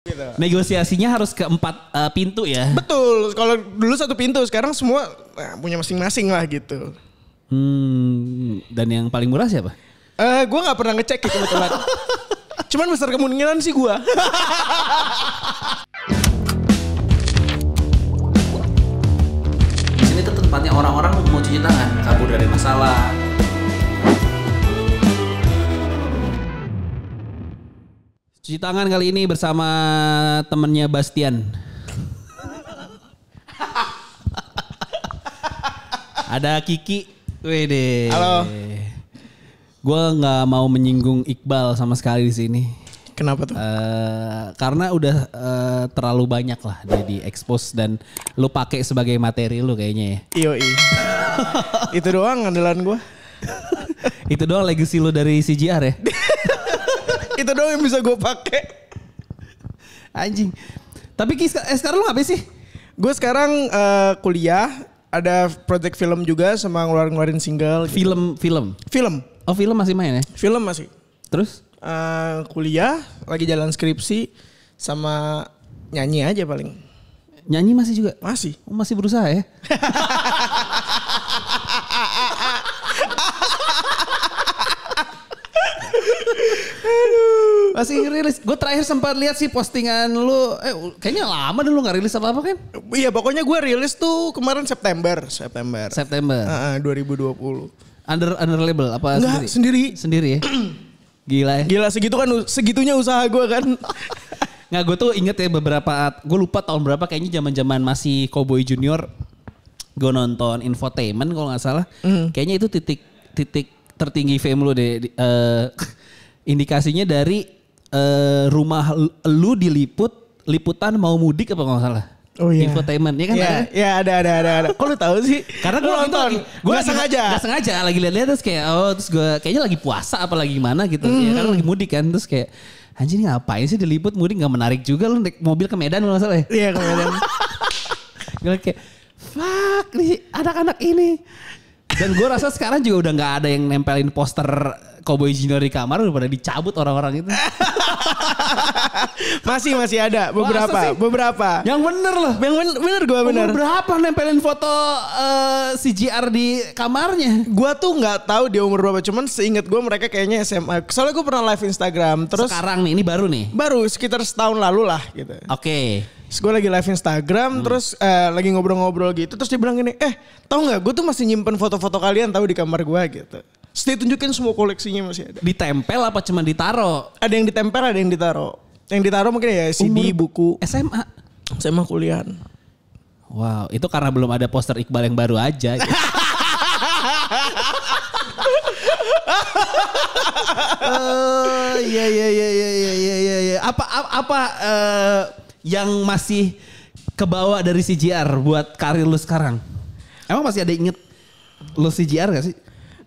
Gitu. Negosiasinya harus ke empat uh, pintu ya. Betul. Kalau dulu satu pintu, sekarang semua nah, punya masing-masing lah gitu. Hmm. Dan yang paling murah siapa? Eh, uh, gue nggak pernah ngecek itu teman. Cuman besar kemungkinan sih gue. Di sini tuh tempatnya orang-orang mau cuci tangan, kabur dari masalah, Cuci tangan kali ini bersama temennya Bastian. Ada Kiki. Wede. Halo. Gue nggak mau menyinggung Iqbal sama sekali di sini. Kenapa tuh? Uh, karena udah uh, terlalu banyak lah jadi di expose dan lu pakai sebagai materi lu kayaknya ya. Iyo iya. Itu doang andalan gue. Itu doang legacy lu dari CGR ya. itu doang yang bisa gue pakai. Anjing. Tapi eh, sekarang lu ngapain sih? Gue sekarang uh, kuliah, ada project film juga sama ngeluarin-ngeluarin single. Gitu. Film, gitu. film. Film. Oh, film masih main ya? Film masih. Terus? Uh, kuliah, lagi jalan skripsi sama nyanyi aja paling. Nyanyi masih juga? Masih. Oh, masih berusaha ya? Masih rilis. Gue terakhir sempat lihat sih postingan lu. Eh, kayaknya lama dulu nggak rilis apa apa kan? Iya, pokoknya gue rilis tuh kemarin September, September. September. uh, uh, 2020. Under under label apa Enggak, sendiri? Sendiri. Sendiri ya. Gila ya. Gila segitu kan segitunya usaha gue kan. Nggak gue tuh inget ya beberapa gue lupa tahun berapa kayaknya zaman zaman masih Cowboy Junior gue nonton infotainment kalau nggak salah. Mm. Kayaknya itu titik titik tertinggi fame lu deh. Di, uh, indikasinya dari uh, rumah lu diliput liputan mau mudik apa nggak salah? Oh iya. Infotainment ya kan? Iya, yeah, yeah, ada ada ada ada. Kok lu tahu sih? Karena gue nonton. Gue gak sengaja. Gak sengaja lagi lihat-lihat terus kayak oh terus gue kayaknya lagi puasa apa lagi mana gitu. Mm ya, karena lagi mudik kan terus kayak anjir ngapain sih diliput mudik Gak menarik juga lu naik mobil ke Medan nggak salah ya? Iya ke Medan. gue kayak fuck nih anak-anak ini dan gue rasa sekarang juga udah gak ada yang nempelin poster Cowboy Junior di kamar udah pada dicabut orang-orang itu. masih masih ada beberapa, beberapa. Yang bener loh. Yang bener, bener gue oh, bener. Berapa nempelin foto uh, eh, CGR di kamarnya? Gue tuh nggak tahu dia umur berapa, cuman seingat gue mereka kayaknya SMA. Soalnya gue pernah live Instagram. Terus sekarang nih, ini baru nih. Baru sekitar setahun lalu lah gitu. Oke. Okay. Terus gue lagi live Instagram, hmm. terus uh, lagi ngobrol-ngobrol gitu, terus dia bilang gini, eh tau gak gue tuh masih nyimpen foto-foto kalian tau di kamar gue gitu. Terus dia tunjukin semua koleksinya masih ada. Ditempel apa cuma ditaro? Ada yang ditempel, ada yang ditaro. Yang ditaro mungkin ya CD, Umur buku. SMA? SMA kuliahan. Wow, itu karena belum ada poster Iqbal yang baru aja. Gitu. oh, iya iya iya iya iya iya. iya. Apa apa, apa uh, eh, yang masih kebawa dari CGR buat karir lu sekarang? Emang masih ada inget lu CGR gak sih?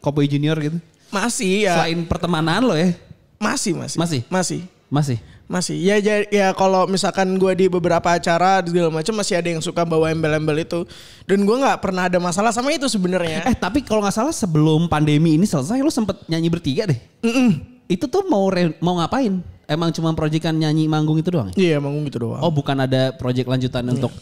Kopoi Junior gitu? Masih ya. Selain pertemanan lo ya? Masih, masih. Masih? Masih. Masih. Masih. Ya ya, ya kalau misalkan gue di beberapa acara segala macam masih ada yang suka bawa embel-embel itu. Dan gue gak pernah ada masalah sama itu sebenarnya. Eh tapi kalau gak salah sebelum pandemi ini selesai lo sempet nyanyi bertiga deh. Mm -mm. Itu tuh mau re mau ngapain? emang cuma proyekan nyanyi manggung itu doang ya? Iya, manggung itu doang. Oh, bukan ada proyek lanjutan iya. untuk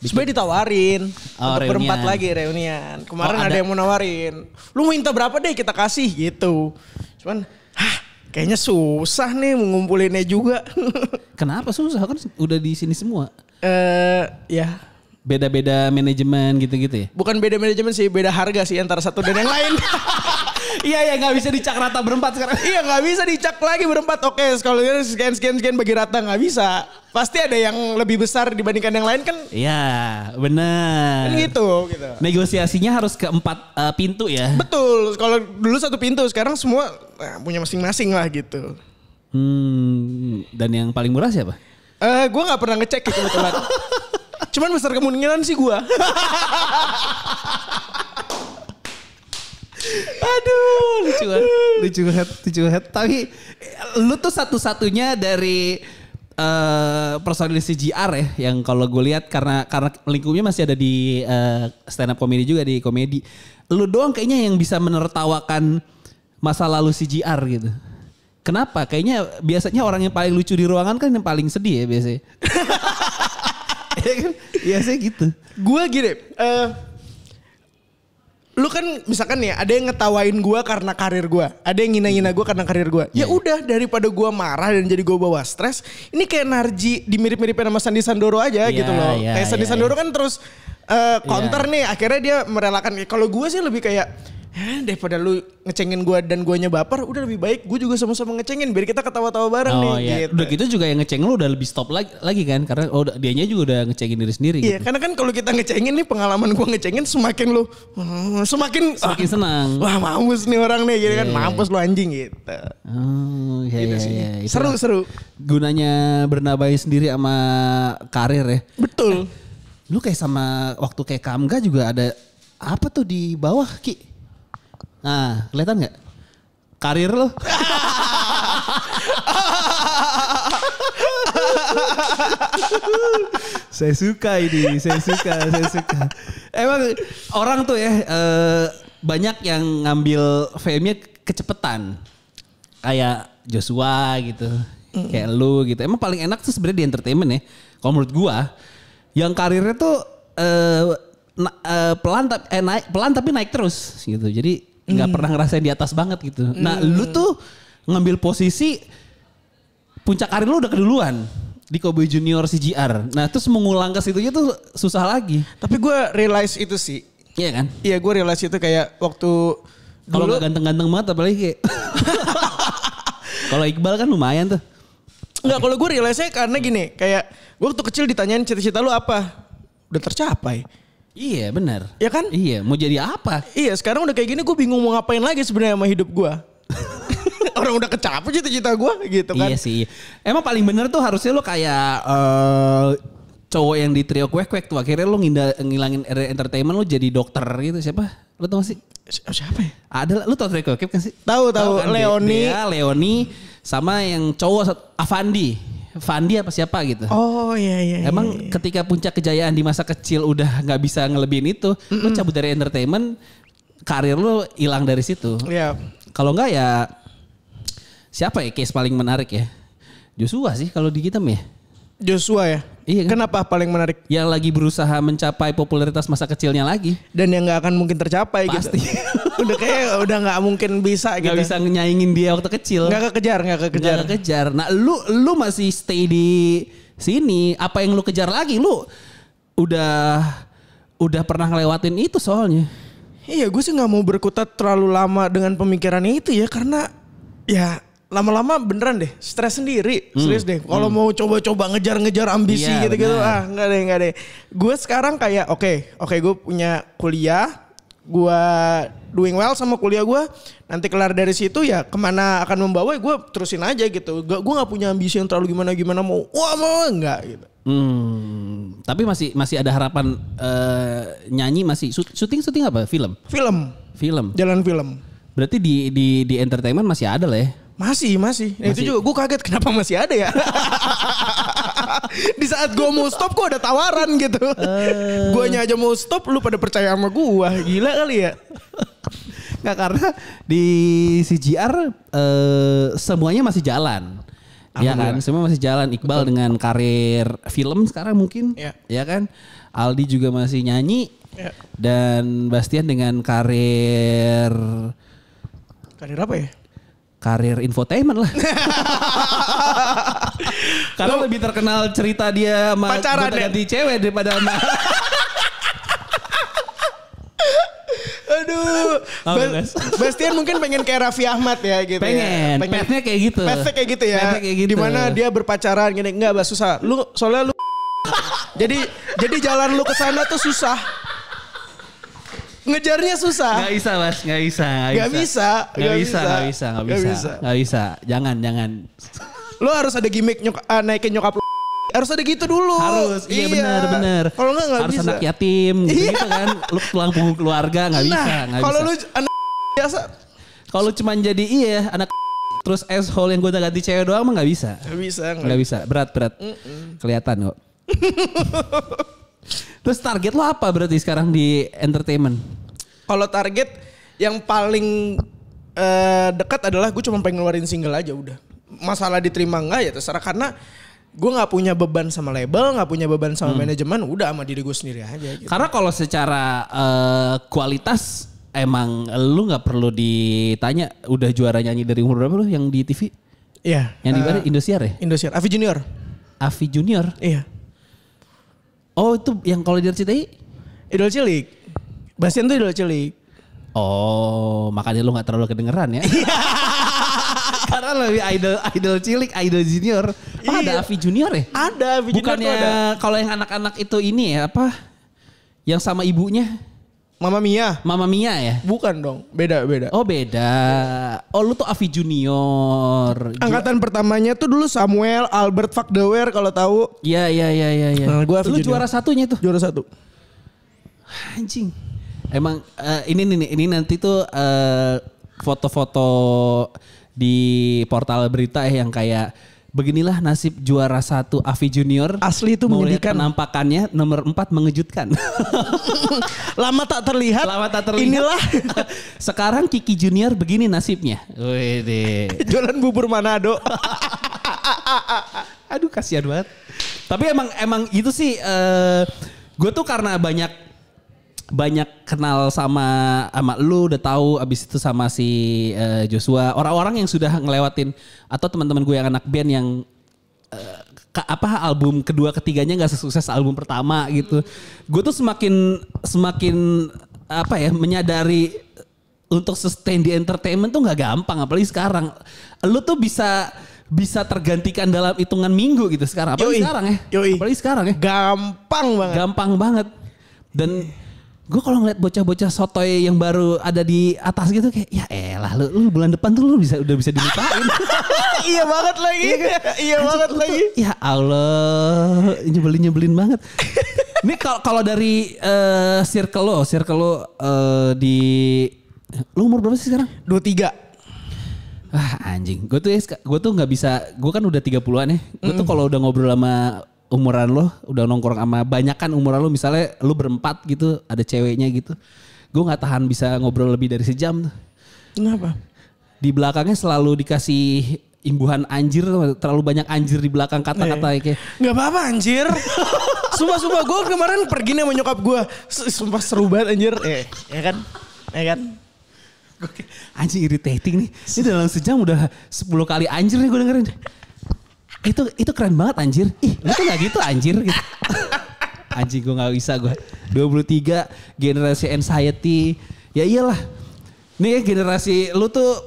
supaya Sebenernya ditawarin oh, untuk berempat lagi reunian. Kemarin oh, ada. ada yang mau nawarin. Lu minta berapa deh kita kasih gitu. Cuman hah kayaknya susah nih mengumpulinnya juga. Kenapa susah kan udah di sini semua? Eh uh, ya beda-beda manajemen gitu-gitu ya. Bukan beda manajemen sih, beda harga sih antara satu dan yang lain. Iya ya nggak bisa dicak rata berempat sekarang. iya nggak bisa dicak lagi berempat. Oke kalau scan scan scan bagi rata nggak bisa. Pasti ada yang lebih besar dibandingkan yang lain kan? Iya benar. Kan gitu gitu. Negosiasinya harus ke empat uh, eh, pintu ya. Betul. Kalau dulu satu pintu sekarang semua nah, punya masing-masing lah gitu. Hmm dan yang paling murah siapa? Eh uh, gue nggak pernah ngecek gitu kebetulan. Cuman besar kemungkinan sih gue. Aduh, lucu banget. Lucu banget, lucu banget. Tapi lu tuh satu-satunya dari Uh, personil CGR ya yang kalau gue lihat karena karena lingkupnya masih ada di uh, stand up comedy juga di komedi. Lu doang kayaknya yang bisa menertawakan masa lalu CGR gitu. Kenapa? Kayaknya biasanya orang yang paling lucu di ruangan kan yang paling sedih ya biasanya. Iya kan? sih gitu. Gue gini, uh, lu kan misalkan ya ada yang ngetawain gue karena karir gue ada yang ngina-ngina gue karena karir gue ya iya, iya. udah daripada gue marah dan jadi gue bawa stres ini kayak Narji dimirip-miripin sama Sandi Sandoro aja yeah, gitu loh yeah, kayak Sandi yeah, Sandoro iya. kan terus uh, eh, counter nih akhirnya dia merelakan kalau gue sih lebih kayak Eh, daripada lu ngecengin gue dan guanya baper udah lebih baik gue juga sama-sama ngecengin biar kita ketawa-tawa bareng oh, nih iya. gitu. udah gitu juga yang ngecengin lu udah lebih stop lagi lagi kan karena oh dianya juga udah ngecengin diri sendiri iya gitu. karena kan kalau kita ngecengin nih pengalaman gue ngecengin semakin lu hmm, eh, semakin semakin ah, senang wah mampus nih orang nih gitu yeah. kan iya, iya. mampus lu anjing gitu oh, iya, gitu iya, Iya, iya. seru seru gunanya bernabai sendiri sama karir ya betul eh, lu kayak sama waktu kayak Kamga juga ada apa tuh di bawah Ki Nah, kelihatan nggak? Karir lo. saya suka ini, saya suka, saya suka. Emang orang tuh ya eh, banyak yang ngambil fame-nya kecepetan. Kayak Joshua gitu, mm. kayak lu gitu. Emang paling enak tuh sebenarnya di entertainment ya. Kalau menurut gua, yang karirnya tuh eh, na, eh, pelan tapi eh, naik pelan tapi naik terus gitu. Jadi nggak hmm. pernah ngerasain di atas banget gitu. Nah, hmm. Nah, lu tuh ngambil posisi puncak karir lu udah keduluan di Kobe Junior CGR. Nah, terus mengulang ke situ tuh susah lagi. Tapi gue realize itu sih. Iya kan? Iya, gue realize itu kayak waktu kalau nggak ganteng-ganteng banget apalagi kayak Kalau Iqbal kan lumayan tuh. Enggak, okay. kalau gue realize karena gini, kayak gue waktu kecil ditanyain cita-cita lu apa? Udah tercapai Iya benar. Ya kan? Iya. Mau jadi apa? Iya. Sekarang udah kayak gini gue bingung mau ngapain lagi sebenarnya sama hidup gue. Orang udah kecapek cita-cita gue gitu kan. Iya sih. Emang paling bener tuh harusnya lo kayak uh, cowok yang di trio kuek kuek tuh akhirnya lo ngindah ngilangin entertainment lo jadi dokter gitu siapa? Lo tau masih? sih? Oh, siapa ya? Ada lo tau trio kuek kan sih? Tahu tahu. Kan? Leoni. Leoni sama yang cowok Avandi. Fandi apa siapa gitu. Oh iya iya. iya Emang iya, iya. ketika puncak kejayaan di masa kecil udah nggak bisa ngelebihin itu, mm -mm. lo cabut dari entertainment, karir lo hilang dari situ. Iya. Yeah. Kalau nggak ya siapa ya case paling menarik ya? Joshua sih kalau di kita ya. Joshua ya. Iya kan? Kenapa paling menarik? Yang lagi berusaha mencapai popularitas masa kecilnya lagi. Dan yang nggak akan mungkin tercapai gitu. Pasti. gitu. udah kayak udah nggak mungkin bisa gitu. Gak bisa nyaingin dia waktu kecil. Gak kekejar, gak kekejar. gak kekejar. Nah lu lu masih stay di sini. Apa yang lu kejar lagi? Lu udah udah pernah ngelewatin itu soalnya. Iya gue sih nggak mau berkutat terlalu lama dengan pemikiran itu ya karena ya lama-lama beneran deh stres sendiri hmm. serius deh kalau hmm. mau coba-coba ngejar-ngejar ambisi iya, gitu-gitu bener. ah nggak deh nggak deh gue sekarang kayak oke okay, oke okay, gue punya kuliah gue doing well sama kuliah gue nanti kelar dari situ ya kemana akan membawa gue terusin aja gitu gue gue nggak punya ambisi yang terlalu gimana gimana mau wah mau nggak gitu hmm, tapi masih masih ada harapan uh, nyanyi masih syuting syuting apa film film film jalan film berarti di di di entertainment masih ada lah ya masih, masih. Nah, masih. Itu juga gue kaget kenapa masih ada ya. di saat gue mau stop kok ada tawaran gitu. Uh. Eh. gue aja mau stop lu pada percaya sama gue. Gila kali ya. Nggak karena di CGR eh, semuanya masih jalan. Ya kan, semua masih jalan. Iqbal Betul. dengan karir film sekarang mungkin, ya, ya kan. Aldi juga masih nyanyi ya. dan Bastian dengan karir karir apa ya? karir infotainment lah. Karena Loh. lebih terkenal cerita dia sama pacaran ya? ganti cewek daripada sama Aduh. Oh, Bastian mungkin pengen kayak Raffi Ahmad ya gitu. Pengen. Ya. pengen. Petnya kayak gitu. Petnya kayak gitu ya. kayak gitu. Dimana dia berpacaran gini enggak bah susah. Lu soalnya lu jadi jadi jalan lu ke sana tuh susah Ngejarnya susah. Gak bisa mas, gak bisa. Gak bisa. Gak bisa, gak bisa, gak bisa. Gak bisa. Gak bisa. Jangan, jangan. Lo harus ada gimmick nyok uh, naikin nyokap lo. Harus ada gitu dulu. Harus, iya, iya. bener, bener. Kalau gak, gak harus bisa. Harus anak yatim, gitu, iya. gitu kan. Lo tulang punggung keluarga, gak nah, bisa. Gak kalau lo anak biasa. Kalau cuma jadi iya, anak terus asshole yang gue udah ganti cewek doang mah gak bisa. Gak bisa. Gak, gak bisa, berat-berat. Mm -mm. Kelihatan kok. Terus target lo apa berarti sekarang di entertainment? Kalau target yang paling uh, dekat adalah gue cuma pengen ngeluarin single aja udah. Masalah diterima nggak ya terserah karena gue nggak punya beban sama label, nggak punya beban sama hmm. manajemen, udah sama diri gue sendiri aja. Gitu. Karena kalau secara uh, kualitas emang lu nggak perlu ditanya, udah juara nyanyi dari umur berapa lu yang di TV? Iya. Yang di mana? Uh, Indosiar ya? Indosiar. Avi Junior. Avi Junior. Iya. Oh itu yang kalau di RCTI? Idol cilik. Bastian tuh idol cilik. Oh, makanya lu gak terlalu kedengeran ya. Iya. Karena lebih idol idol cilik, idol junior. Oh, ada iya. Avi junior ya? Ada Avi junior Bukannya kalau yang anak-anak itu ini ya apa? Yang sama ibunya Mama Mia. Mama Mia ya? Bukan dong, beda beda. Oh beda. Oh lu tuh Avi Junior. Angkatan Ju pertamanya tuh dulu Samuel Albert Fakdewer kalau tahu. Iya iya iya iya. Ya. Nah, gua Avi lu juara satunya tuh. Juara satu. Anjing. Emang uh, ini nih ini nanti tuh eh, foto-foto uh, foto -foto di portal berita ya, yang kayak Beginilah nasib juara satu Avi Junior. Asli itu menyedihkan. penampakannya nomor empat mengejutkan. Lama tak terlihat. Lama tak terlihat. Inilah. Sekarang Kiki Junior begini nasibnya. Wede. Jualan bubur Manado. Aduh kasihan banget. Tapi emang emang itu sih uh, eh, gue tuh karena banyak banyak kenal sama sama lu udah tahu abis itu sama si uh, Joshua orang-orang yang sudah ngelewatin atau teman-teman gue yang anak band yang uh, ke, apa album kedua ketiganya nggak sesukses album pertama gitu gue tuh semakin semakin apa ya menyadari untuk sustain di entertainment tuh nggak gampang apalagi sekarang lu tuh bisa bisa tergantikan dalam hitungan minggu gitu sekarang apalagi yoi, sekarang ya yoi. apalagi sekarang ya gampang banget gampang banget dan gue kalau ngeliat bocah-bocah sotoy yang baru ada di atas gitu kayak ya elah lu, lu bulan depan tuh lu bisa udah bisa dilupain iya banget lagi iya, kan? iya Anjir, banget lagi tuh, ya Allah nyebelin nyebelin banget ini kalau kalau dari uh, circle lo circle lo uh, di lu umur berapa sih sekarang tiga. Ah anjing, gue tuh ya, gue tuh nggak bisa, gue kan udah 30-an ya. Gue mm. tuh kalau udah ngobrol sama umuran lo udah nongkrong sama kan umuran lo misalnya lo berempat gitu ada ceweknya gitu gue nggak tahan bisa ngobrol lebih dari sejam tuh kenapa di belakangnya selalu dikasih imbuhan anjir terlalu banyak anjir di belakang kata-kata iya, iya. kayak nggak apa-apa anjir sumpah sumpah gue kemarin pergi nih menyokap gue sumpah seru banget anjir eh ya kan ya kan anjir irritating nih ini dalam sejam udah 10 kali anjir nih gue dengerin itu itu keren banget anjir. Ih, lu tuh gak gitu anjir gitu. Anjing gue gak bisa gue. 23 generasi anxiety. Ya iyalah. Nih generasi lu tuh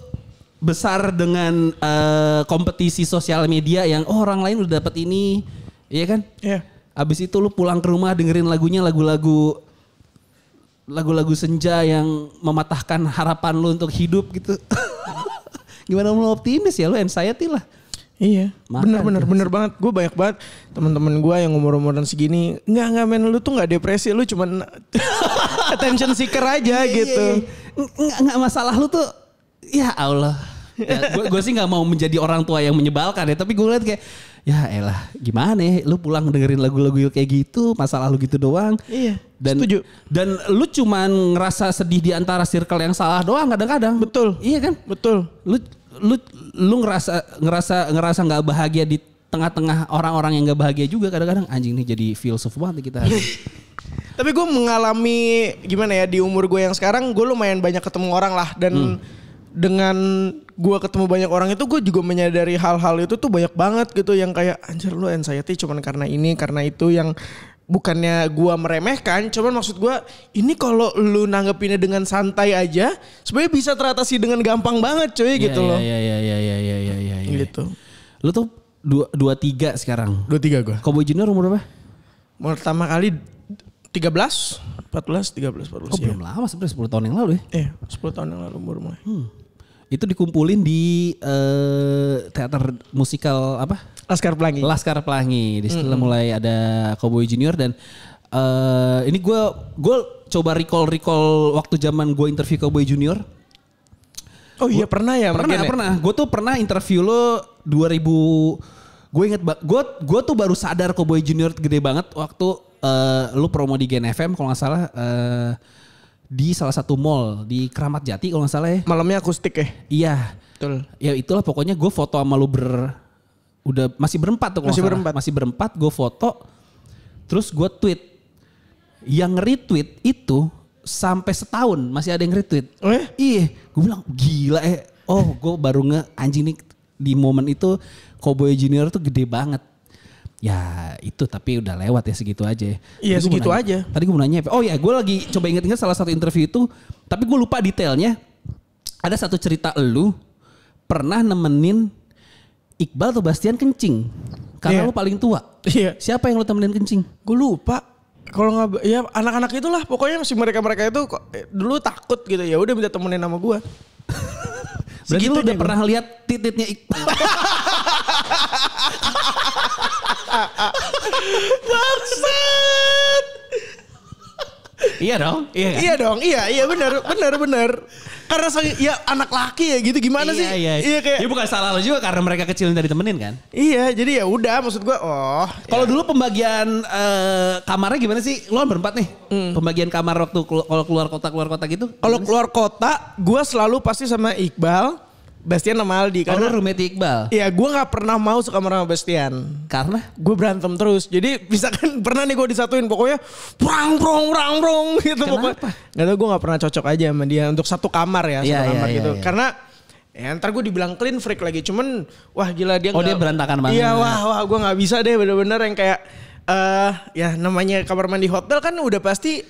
besar dengan uh, kompetisi sosial media yang oh orang lain udah dapat ini. Iya kan? Iya. Yeah. Abis itu lu pulang ke rumah dengerin lagunya lagu-lagu lagu-lagu senja yang mematahkan harapan lu untuk hidup gitu. Gimana lu optimis ya lu anxiety lah. Iya. Makan bener bener bener banget. Gue banyak banget teman-teman gue yang umur umuran segini. Nggak nggak men lu tuh nggak depresi lu cuman attention seeker aja iya, iya, gitu. Iya. Nggak nggak masalah lu tuh. Ya Allah. Ya, gue sih nggak mau menjadi orang tua yang menyebalkan ya. Tapi gue liat kayak ya elah gimana ya lu pulang dengerin lagu-lagu kayak gitu masalah lu gitu doang iya dan setuju. dan lu cuman ngerasa sedih di antara circle yang salah doang kadang-kadang betul iya kan betul lu lu lu ngerasa ngerasa ngerasa nggak bahagia di tengah-tengah orang-orang yang nggak bahagia juga kadang-kadang anjing nih jadi filsuf banget kita tapi gue mengalami gimana ya di umur gue yang sekarang gue lumayan banyak ketemu orang lah dan hmm. dengan gue ketemu banyak orang itu gue juga menyadari hal-hal itu tuh banyak banget gitu yang kayak anjir lu anxiety cuman karena ini karena itu yang bukannya gua meremehkan, cuman maksud gua ini kalau lu nanggepinnya dengan santai aja, sebenarnya bisa teratasi dengan gampang banget cuy ya, gitu ya, loh. Iya iya iya iya iya iya iya. Ya. Gitu. Lu tuh dua, dua tiga sekarang. Dua tiga gua. kobo Junior umur berapa? Pertama kali 13, 14, 13, 14. Oh, ya. belum lama sebenarnya 10 tahun yang lalu ya. Iya, eh, 10 tahun yang lalu umur mulai. Hmm itu dikumpulin di uh, teater musikal apa? Laskar Pelangi. Laskar Pelangi. Di situ mm -hmm. mulai ada Cowboy Junior dan uh, ini gue gue coba recall recall waktu zaman gue interview Cowboy Junior. Oh iya pernah ya pernah ya? pernah. Gue tuh pernah interview lo 2000 gue inget gue gue tuh baru sadar Cowboy Junior gede banget waktu uh, eh, lu promo di Gen FM kalau nggak salah uh, di salah satu mall di Keramat Jati kalau nggak salah ya. Malamnya akustik ya. Iya. Betul. Ya itulah pokoknya gue foto sama lu ber udah masih berempat tuh kalau masih berempat. Masih berempat gue foto terus gue tweet. Yang retweet itu sampai setahun masih ada yang retweet. Oh ya? Iya, gue bilang gila eh. Oh, gue baru nge anjing nih di momen itu Cowboy Junior tuh gede banget ya itu tapi udah lewat ya segitu aja. Ya. Iya segitu nanya, aja. Tadi gue mau nanya, oh ya gue lagi coba inget-inget salah satu interview itu, tapi gue lupa detailnya. Ada satu cerita lu pernah nemenin Iqbal atau Bastian kencing. Karena yeah. lu paling tua. Iya. Yeah. Siapa yang lu temenin kencing? Gue lupa kalau nggak ya anak-anak itulah pokoknya masih mereka mereka itu kok, eh, dulu takut gitu ya udah minta temenin nama gue Berarti lu udah pernah lihat titiknya Iqbal. Bangsat. Iya dong, iya kan? Iya dong, iya, iya benar, benar, benar. Karena saya ya anak laki ya gitu gimana iya, sih? Iya, iya. kayak. Ya bukan salah lo juga karena mereka kecil dari temenin kan? Iya, jadi ya udah maksud gua oh. Kalau iya. dulu pembagian uh, kamarnya gimana sih? Lo kan berempat nih. Hmm. Pembagian kamar waktu kalau keluar kota keluar kota gitu? Kalau keluar kota, gua selalu pasti sama Iqbal Bastian sama Aldi oh, karena oh, Iqbal. Iya, gue nggak pernah mau suka sama Bastian. Karena gue berantem terus. Jadi bisa kan pernah nih gue disatuin pokoknya prang prong prang prong gitu Kenapa? pokoknya. Gak tau gue nggak pernah cocok aja sama dia untuk satu kamar ya, ya satu ya, kamar ya, gitu. Ya, Karena Ya ntar gue dibilang clean freak lagi. Cuman wah gila dia. Oh gak, dia berantakan banget. Iya wah wah gue nggak bisa deh bener-bener yang kayak eh uh, ya namanya kamar mandi hotel kan udah pasti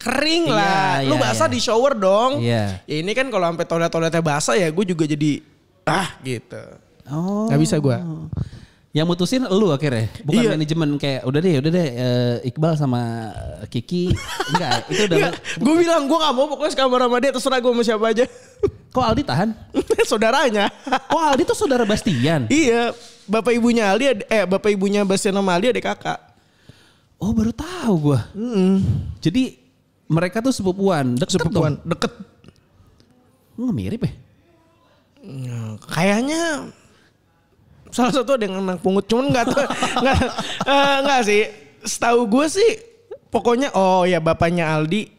kering lah. Iya, lu iya, basah iya. di shower dong. Iya. Ya ini kan kalau sampai toilet-toiletnya basah ya gue juga jadi ah gitu. Oh. Gak bisa gue. Yang mutusin lu akhirnya, bukan iya. manajemen kayak udah deh, udah deh uh, Iqbal sama eh, Kiki enggak, itu udah. Gue bilang gue gak mau pokoknya sekamar sama dia terserah gue sama siapa aja. Kok Aldi tahan? Saudaranya. Kok Aldi tuh saudara Bastian? iya, bapak ibunya Aldi eh bapak ibunya Bastian sama Aldi ada kakak. Oh baru tahu gue. Mm -hmm. Jadi mereka tuh sepupuan, deket sepupuan, dong. deket. Nggak mirip ya? eh. kayaknya salah satu ada yang anak pungut, cuman nggak tuh, nggak, uh, sih. Setahu gue sih, pokoknya oh ya bapaknya Aldi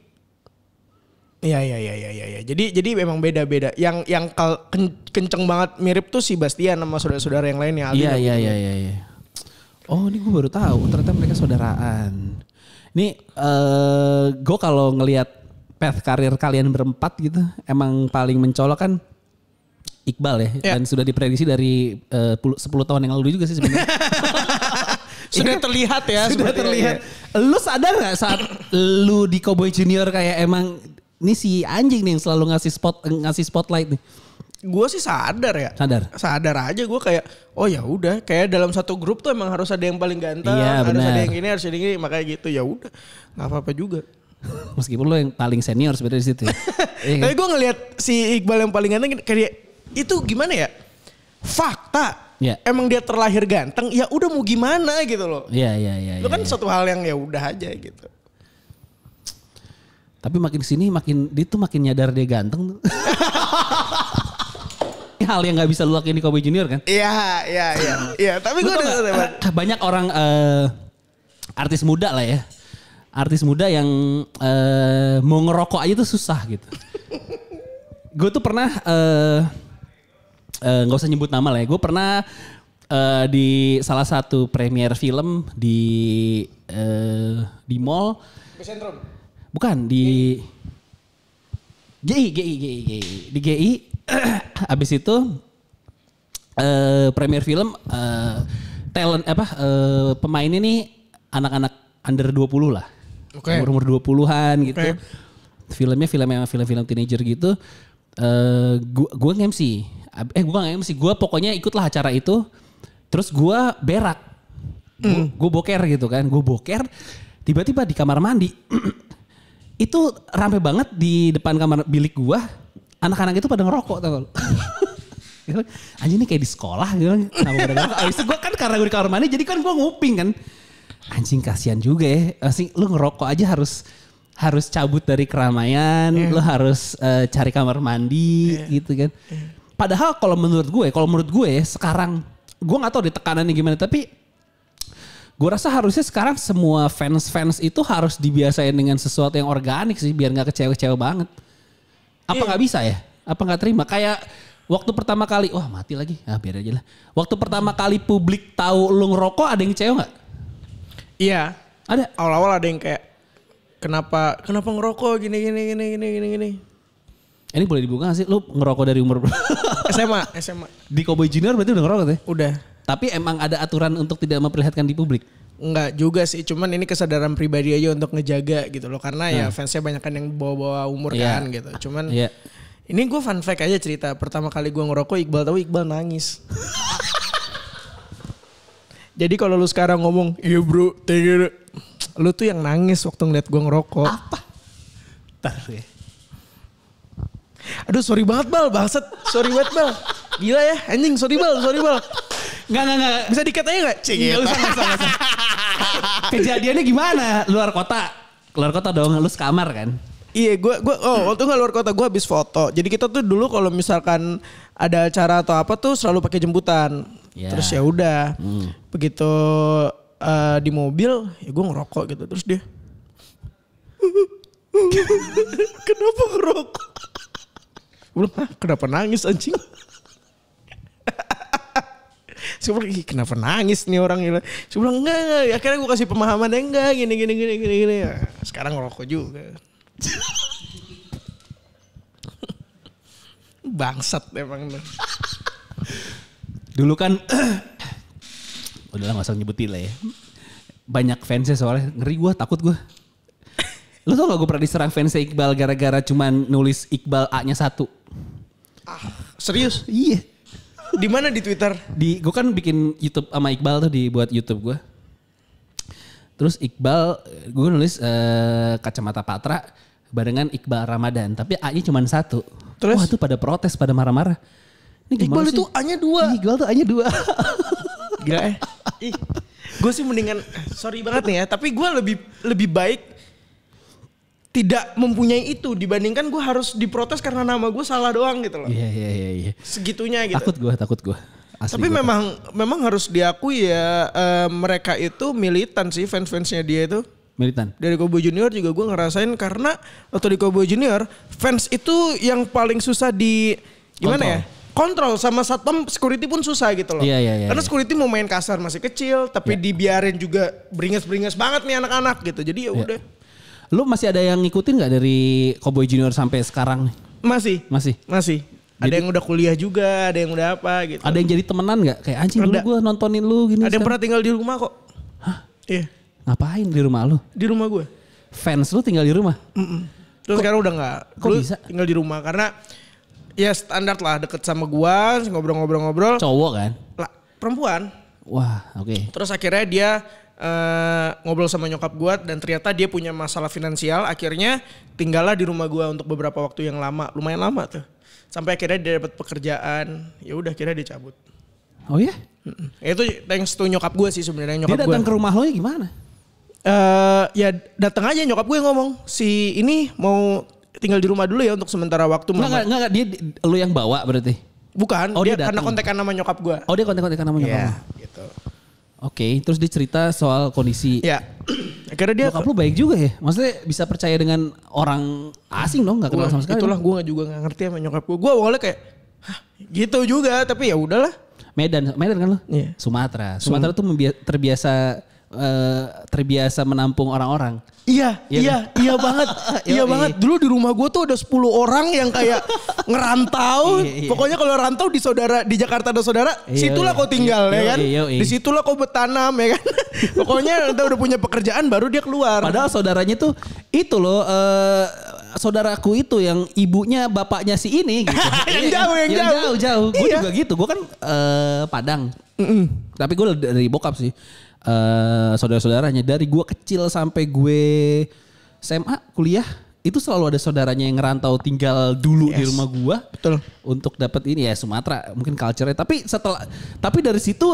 Iya iya iya iya iya. Ya. Jadi jadi memang beda-beda. Yang yang kenceng banget mirip tuh si Bastian sama saudara-saudara yang lainnya. Iya iya, iya iya iya. Oh ini gue baru tahu. Ternyata mereka saudaraan. Ini uh, eh, gue kalau ngelihat path karir kalian berempat gitu, emang paling mencolok kan Iqbal ya, ya. dan sudah diprediksi dari eh, uh, 10 tahun yang lalu juga sih sebenarnya. sudah terlihat ya, sudah terlihat. Ya. Lu sadar nggak saat lu di Cowboy Junior kayak emang ini si anjing nih yang selalu ngasih spot ngasih spotlight nih gue sih sadar ya sadar sadar aja gue kayak oh ya udah kayak dalam satu grup tuh emang harus ada yang paling ganteng iya, harus bener. ada yang ini harus ada yang ini makanya gitu ya udah nggak apa apa juga meskipun lo yang paling senior sebenarnya di situ ya. Iya kan? tapi gue ngelihat si Iqbal yang paling ganteng kayak itu gimana ya fakta Ya. Emang dia terlahir ganteng, ya udah mau gimana gitu loh. Iya, iya, iya. Itu ya, kan ya. suatu hal yang ya udah aja gitu. Tapi makin sini makin dia tuh makin nyadar dia ganteng tuh. hal yang gak bisa lu lakuin di Kobe Junior kan? Iya, iya, iya. Iya, tapi gue udah eh, banyak orang uh, artis muda lah ya. Artis muda yang uh, mau ngerokok aja tuh susah gitu. gue tuh pernah nggak uh, uh, usah nyebut nama lah ya. Gue pernah uh, di salah satu premier film di uh, di mall. Bukan di GI, GI, GI, GI. Di GI abis itu uh, premier film uh, talent apa uh, pemain ini anak-anak under 20 lah. Okay. Umur-umur 20-an gitu. Filmnya film yang film-film teenager gitu. Uh, gua gua MC. Eh gua nggak MC, gua pokoknya ikutlah acara itu. Terus gua berak. Mm. Gue boker gitu kan. Gue boker tiba-tiba di kamar mandi. itu rame banget di depan kamar bilik gua anak-anak itu pada ngerokok tau anjing ini kayak di sekolah gitu kan. kenapa pada ngerokok abis ah, itu gue kan karena gue di kamar mandi jadi kan gue nguping kan anjing kasihan juga ya Asing, lu ngerokok aja harus harus cabut dari keramaian yeah. lu harus uh, cari kamar mandi yeah. gitu kan yeah. padahal kalau menurut gue kalau menurut gue ya, sekarang gue gak tau di tekanannya gimana tapi gue rasa harusnya sekarang semua fans-fans itu harus dibiasain dengan sesuatu yang organik sih biar gak kecewa-kecewa banget. Apa iya. nggak bisa ya? Apa nggak terima? Kayak waktu pertama kali, wah mati lagi. Ah biar aja lah. Waktu pertama kali publik tahu lu ngerokok ada yang cewek nggak? Iya. Ada. Awal-awal ada yang kayak kenapa kenapa ngerokok gini gini gini gini gini gini. Ini boleh dibuka gak sih? Lu ngerokok dari umur berapa? SMA, SMA. Di Cowboy Junior berarti udah ngerokok ya? Udah. Tapi emang ada aturan untuk tidak memperlihatkan di publik? Enggak juga sih, cuman ini kesadaran pribadi aja untuk ngejaga gitu loh. Karena ya hmm. ya fansnya banyak kan yang bawa-bawa umur yeah. kan gitu. Cuman yeah. ini gue fun fact aja cerita. Pertama kali gue ngerokok Iqbal tahu Iqbal nangis. Jadi kalau lu sekarang ngomong, iya bro, tinggi Lu tuh yang nangis waktu ngeliat gue ngerokok. Apa? tar ya. Aduh sorry banget Bal, bangset Sorry banget Bal. Gila ya, anjing sorry Bal, sorry Bal. Enggak, enggak, enggak. Bisa dikat aja enggak? Enggak iya, usah, enggak usah, enggak usah. Kejadiannya gimana? Luar kota. Luar kota dong, lu sekamar kan? Iya, gue gue oh waktu nggak luar kota gue habis foto. Jadi kita tuh dulu kalau misalkan ada acara atau apa tuh selalu pakai jemputan. Yeah. Terus ya udah, hmm. begitu uh, di mobil ya gue ngerokok gitu. Terus dia, kenapa ngerokok? Gue kenapa nangis anjing? saya bilang kenapa nangis nih orang ini, gitu? saya bilang enggak enggak ya, akhirnya gue kasih pemahaman eh, enggak gini gini gini gini gini ya, sekarang ngerokok juga bangsat emang dulu kan udahlah gak usah nyebutin lah ya banyak fansnya soalnya ngeri gue takut gue lo tau gak gue pernah diserang fansnya Iqbal gara-gara cuman nulis Iqbal A nya satu ah serius iya di mana di Twitter? Di gue kan bikin YouTube sama Iqbal tuh dibuat YouTube gue. Terus Iqbal gue nulis uh, kacamata Patra barengan Iqbal Ramadan, tapi A-nya cuma satu. Terus? Wah, itu pada protes, pada marah-marah. Ini Iqbal sih? itu A-nya dua. Iqbal tuh A-nya dua. Gila eh. gue sih mendingan sorry banget nih ya, tapi gue lebih lebih baik tidak mempunyai itu dibandingkan gue harus diprotes karena nama gue salah doang gitu loh. Iya iya iya. iya. Segitunya gitu. Takut gue, takut gue. Asli Tapi gue memang takut. memang harus diakui ya uh, mereka itu militan sih fans-fansnya dia itu. Militan. Dari Kobo Junior juga gue ngerasain karena atau di Kobo Junior fans itu yang paling susah di gimana ya, Kontrol. ya? kontrol sama satpam security pun susah gitu loh. Iya, iya, iya. Karena iya. security mau main kasar masih kecil, tapi iya. dibiarin juga beringas-beringas banget nih anak-anak gitu. Jadi ya iya. udah. Iya. Lu masih ada yang ngikutin gak dari Cowboy Junior sampai sekarang? Masih. Masih. Masih. Jadi, ada yang udah kuliah juga, ada yang udah apa gitu. Ada yang jadi temenan gak? Kayak anjing dulu gue nontonin lu gini. Ada sekarang. yang pernah tinggal di rumah kok. Hah? Iya. Ngapain di rumah lu? Di rumah gue. Fans lu tinggal di rumah? Mm -mm. Terus kok, sekarang udah gak. Kok lu bisa? Tinggal di rumah karena ya standar lah deket sama gue, ngobrol-ngobrol-ngobrol. Cowok kan? Lah, perempuan. Wah, oke. Okay. Terus akhirnya dia Eh, ngobrol sama nyokap gue dan ternyata dia punya masalah finansial akhirnya tinggallah di rumah gue untuk beberapa waktu yang lama lumayan lama tuh sampai akhirnya dia dapat pekerjaan ya udah akhirnya dia cabut oh iya? ya yeah? itu yang to nyokap gue sih sebenarnya nyokap dia datang gua. ke rumah lo ya gimana uh, ya datang aja nyokap gue ngomong si ini mau tinggal di rumah dulu ya untuk sementara waktu nggak nggak dia lu yang bawa berarti Bukan, oh, dia, dia karena kontekan nama nyokap gue. Oh dia kontekan kontekan nama iya, nyokap. Yeah, gitu. Oke, okay, terus dia cerita soal kondisi. Ya. Karena dia bokap lu baik juga ya. Maksudnya bisa percaya dengan orang asing dong, nggak kenal sama sekali. Itulah gue juga nggak ngerti sama nyokap gue. Gue awalnya kayak Hah, gitu juga, tapi ya udahlah. Medan, Medan kan lo? Iya. Sumatera. Sumatera tuh terbiasa Eh, terbiasa menampung orang-orang. Iya, ya iya, kan? iya banget. iya banget. Dulu di rumah gue tuh ada 10 orang yang kayak ngerantau. Iya, iya. Pokoknya kalau rantau di saudara di Jakarta ada saudara, iya, situlah iya. kau tinggal ya kan. Di situlah kau bertanam ya kan. Pokoknya nanti udah punya pekerjaan baru dia keluar. Padahal saudaranya tuh itu loh uh, saudaraku itu yang ibunya bapaknya si ini gitu. yang iya kan? jauh, yang, yang jauh. jauh, jauh. Gue iya. juga gitu. Gue kan uh, Padang. Mm -mm. Tapi gue dari bokap sih. Eh, saudara-saudaranya dari gue kecil sampai gue SMA kuliah itu selalu ada saudaranya yang ngerantau tinggal dulu yes. di rumah gue betul untuk dapat ini ya Sumatera mungkin culture-nya tapi setelah tapi dari situ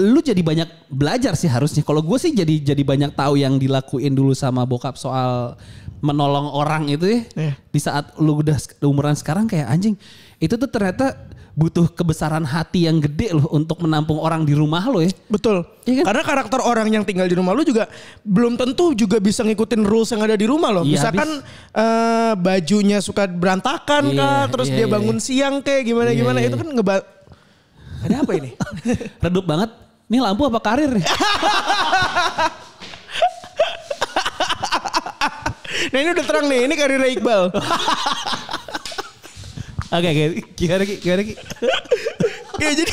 lu jadi banyak belajar sih harusnya. Kalau gue sih jadi jadi banyak tahu yang dilakuin dulu sama bokap soal menolong orang itu ya. Yeah. Di saat lu udah umuran sekarang kayak anjing. Itu tuh ternyata butuh kebesaran hati yang gede loh untuk menampung orang di rumah lo ya. Betul. Ya kan? Karena karakter orang yang tinggal di rumah lo juga belum tentu juga bisa ngikutin rules yang ada di rumah lo. Ya, Misalkan uh, bajunya suka berantakan yeah, kah, terus yeah, dia iya, bangun yeah. siang kayak gimana yeah, gimana yeah. itu kan ngeba Ada apa ini? Redup banget. Ini lampu apa karir nih? nah ini udah terang nih, ini karirnya Iqbal. Oke, oke. gimana ki? Gimana ki? ya jadi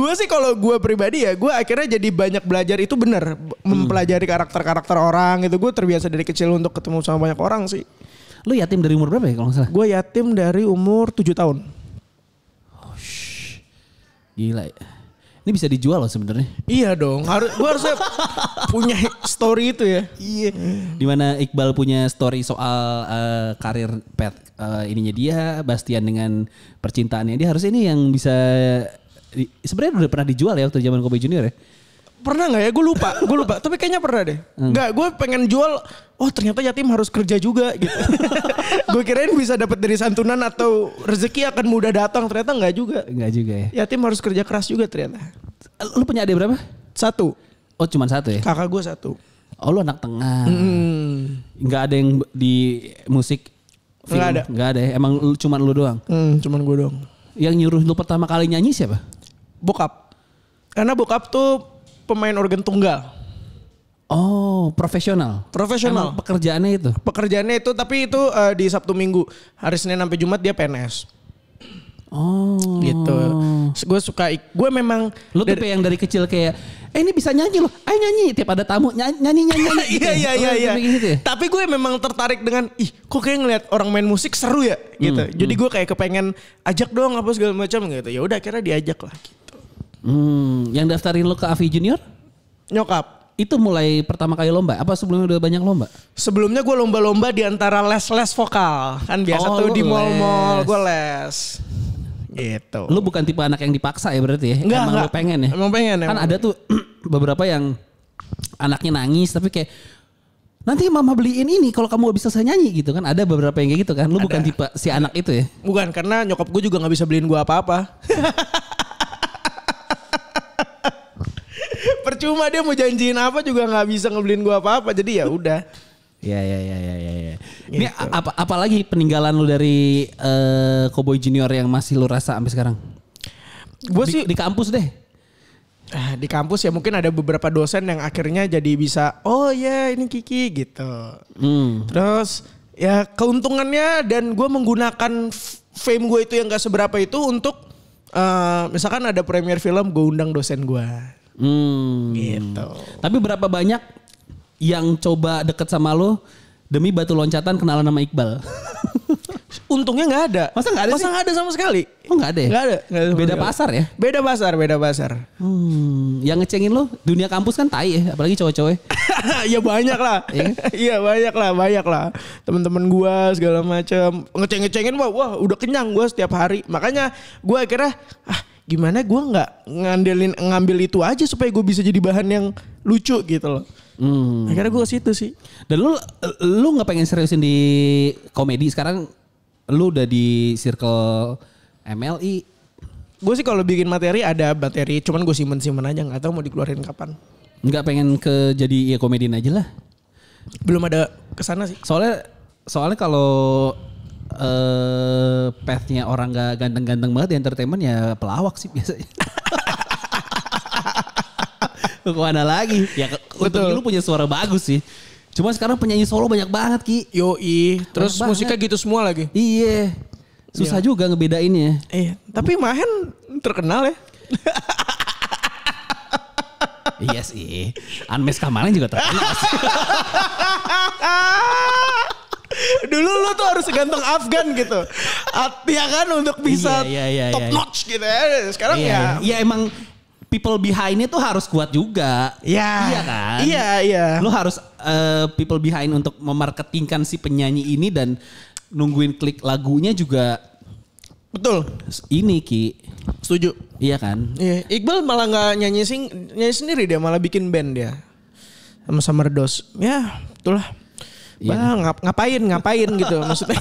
gue sih kalau gue pribadi ya gue akhirnya jadi banyak belajar itu bener mempelajari karakter-karakter orang gitu gue terbiasa dari kecil untuk ketemu sama banyak orang sih lu yatim dari umur berapa ya kalau nggak salah gue yatim dari umur 7 tahun oh, gila ya ini bisa dijual loh sebenarnya. Iya dong. Harus gua harus punya story itu ya. Iya. Dimana Iqbal punya story soal uh, karir pet uh, eh, ininya dia, Bastian dengan percintaannya dia harus ini yang bisa sebenarnya udah pernah dijual ya waktu zaman Kobe Junior ya. Pernah nggak ya? Gue lupa, gue lupa. Tapi kayaknya pernah deh. Enggak, hmm. gue pengen jual oh ternyata yatim harus kerja juga gitu. gue kirain bisa dapat dari santunan atau rezeki akan mudah datang ternyata nggak juga. Nggak juga ya. Yatim harus kerja keras juga ternyata. Lu punya adik berapa? Satu. Oh cuma satu ya? Kakak gue satu. Oh lu anak tengah. Hmm. ada yang di musik Nggak ada. Nggak ada ya? Emang lu, cuman lu doang? Hmm, cuman gue doang. Yang nyuruh lu pertama kali nyanyi siapa? Bokap. Karena bokap tuh pemain organ tunggal. Oh, profesional. Profesional. pekerjaannya itu. Pekerjaannya itu tapi itu uh, di Sabtu Minggu. Hari Senin sampai Jumat dia PNS. Oh. Gitu. Gue suka gue memang Lo tuh yang dari kecil kayak eh ini bisa nyanyi loh. Ayo nyanyi tiap ada tamu nyanyi nyanyi nyanyi. Iya, gitu. iya iya oh, iya iya. Tapi gue memang tertarik dengan ih kok kayak ngeliat orang main musik seru ya gitu. Hmm, Jadi hmm. gue kayak kepengen ajak dong apa segala macam gitu. Ya udah akhirnya diajak lah gitu. Hmm, yang daftarin lo ke Avi Junior? Nyokap itu mulai pertama kali lomba apa sebelumnya udah banyak lomba? Sebelumnya gue lomba-lomba di antara les-les vokal. Kan biasa oh, tuh di mall-mall gue les. Gitu. Lu bukan tipe anak yang dipaksa ya berarti ya? Enggak, emang enggak. lu pengen ya? Emang pengen Kan emang. ada tuh beberapa yang anaknya nangis tapi kayak nanti mama beliin ini kalau kamu gak bisa saya nyanyi gitu kan ada beberapa yang kayak gitu kan lu ada. bukan tipe si anak itu ya bukan karena nyokap gue juga nggak bisa beliin gue apa-apa percuma dia mau janjiin apa juga nggak bisa ngebelin gua apa-apa. Jadi ya udah. Ya ya ya ya ya. ya. Ini gitu. apa apalagi peninggalan lu dari uh, Cowboy Junior yang masih lu rasa sampai sekarang? Gue sih di kampus deh. Ah, di kampus ya mungkin ada beberapa dosen yang akhirnya jadi bisa oh ya yeah, ini Kiki gitu. Hmm. Terus ya keuntungannya dan gue menggunakan fame gue itu yang gak seberapa itu untuk uh, misalkan ada premier film gue undang dosen gue Hmm. Gitu. Tapi berapa banyak yang coba deket sama lo demi batu loncatan kenalan nama Iqbal? Untungnya nggak ada. Masa nggak ada Masa nggak ada sama sekali. Oh nggak ada ya? Nggak ada. Gak ada beda sekali. pasar ya? Beda pasar, beda pasar. Hmm. Yang ngecengin lo dunia kampus kan tai ya? Apalagi cowok-cowok ya, ya banyak lah. Iya, kan? iya banyak lah, banyak lah. Teman-teman gua segala macam ngeceng-ngecengin wah, wah udah kenyang gua setiap hari. Makanya gua akhirnya ah, gimana gue nggak ngandelin ngambil itu aja supaya gue bisa jadi bahan yang lucu gitu loh. Hmm. Akhirnya gue ke situ sih. Dan lu lu nggak pengen seriusin di komedi sekarang lu udah di circle MLI. Gue sih kalau bikin materi ada materi, cuman gue simen simen aja nggak tahu mau dikeluarin kapan. Nggak pengen ke jadi ya komedian aja lah. Belum ada kesana sih. Soalnya soalnya kalau uh, pathnya orang gak ganteng-ganteng banget di entertainment ya pelawak sih biasanya. Ke mana lagi? Ya untuk lu punya suara bagus sih. Cuma sekarang penyanyi solo banyak banget Ki. Yoi. Terus banyak musiknya banget. gitu semua lagi. Iya. Susah iya. juga ngebedainnya. Iya. Tapi Mahen terkenal ya. iya sih. Anmes Kamalnya juga terkenal Dulu lu tuh harus ganteng Afgan gitu. Ah, ya kan untuk bisa iya, iya, iya, top iya, iya. notch gitu ya. Sekarang iya, ya. Ya emang people behind itu harus kuat juga. Iya. Iya kan? Iya, iya. Lu harus uh, people behind untuk memarketingkan si penyanyi ini dan nungguin klik lagunya juga Betul. Ini Ki. Setuju. Iya kan? Iya. Iqbal malah nggak nyanyi sing nyanyi sendiri dia malah bikin band dia. Sama Summer Dose. Ya, lah ya. ngap, ngapain ngapain gitu maksudnya.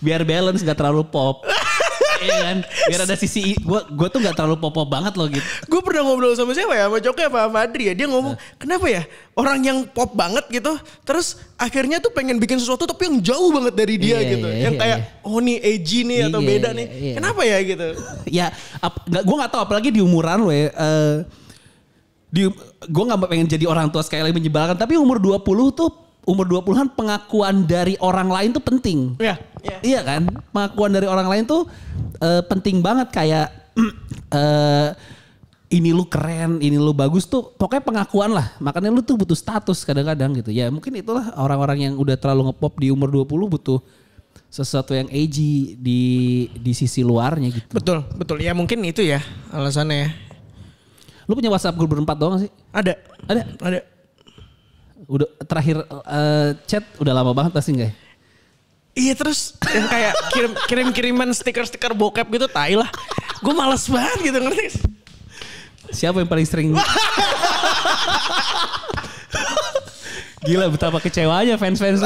Biar balance gak terlalu pop. Iya kan? Biar ada sisi gue gue tuh gak terlalu pop pop banget loh gitu. gue pernah ngobrol sama siapa ya? Sama Joko apa sama Adri ya? Dia ngomong, nah. "Kenapa ya orang yang pop banget gitu terus akhirnya tuh pengen bikin sesuatu tapi yang jauh banget dari dia yeah, gitu. Yeah, yang yeah, kayak yeah. oh nih edgy nih yeah, atau beda yeah, nih. Yeah. Kenapa ya gitu?" ya ap, gak, gue nggak tahu apalagi di umuran lo ya. Uh, di gue nggak pengen jadi orang tua sekali lagi menyebalkan tapi umur 20 tuh umur 20-an pengakuan dari orang lain tuh penting. Iya. Yeah. Yeah. Iya kan? Pengakuan dari orang lain tuh uh, penting banget kayak uh, ini lu keren, ini lu bagus tuh pokoknya pengakuan lah. Makanya lu tuh butuh status kadang-kadang gitu. Ya mungkin itulah orang-orang yang udah terlalu ngepop di umur 20 butuh sesuatu yang edgy di di sisi luarnya gitu. Betul, betul. Ya mungkin itu ya alasannya ya. Lu punya WhatsApp grup berempat doang sih? Ada. Ada? Ada. Udah terakhir uh, chat udah lama banget pasti enggak ya? Iya terus yang kayak kirim kirim kiriman stiker stiker bokep gitu tai lah. Gue males banget gitu ngerti. Siapa yang paling sering? Gila betapa kecewanya fans-fans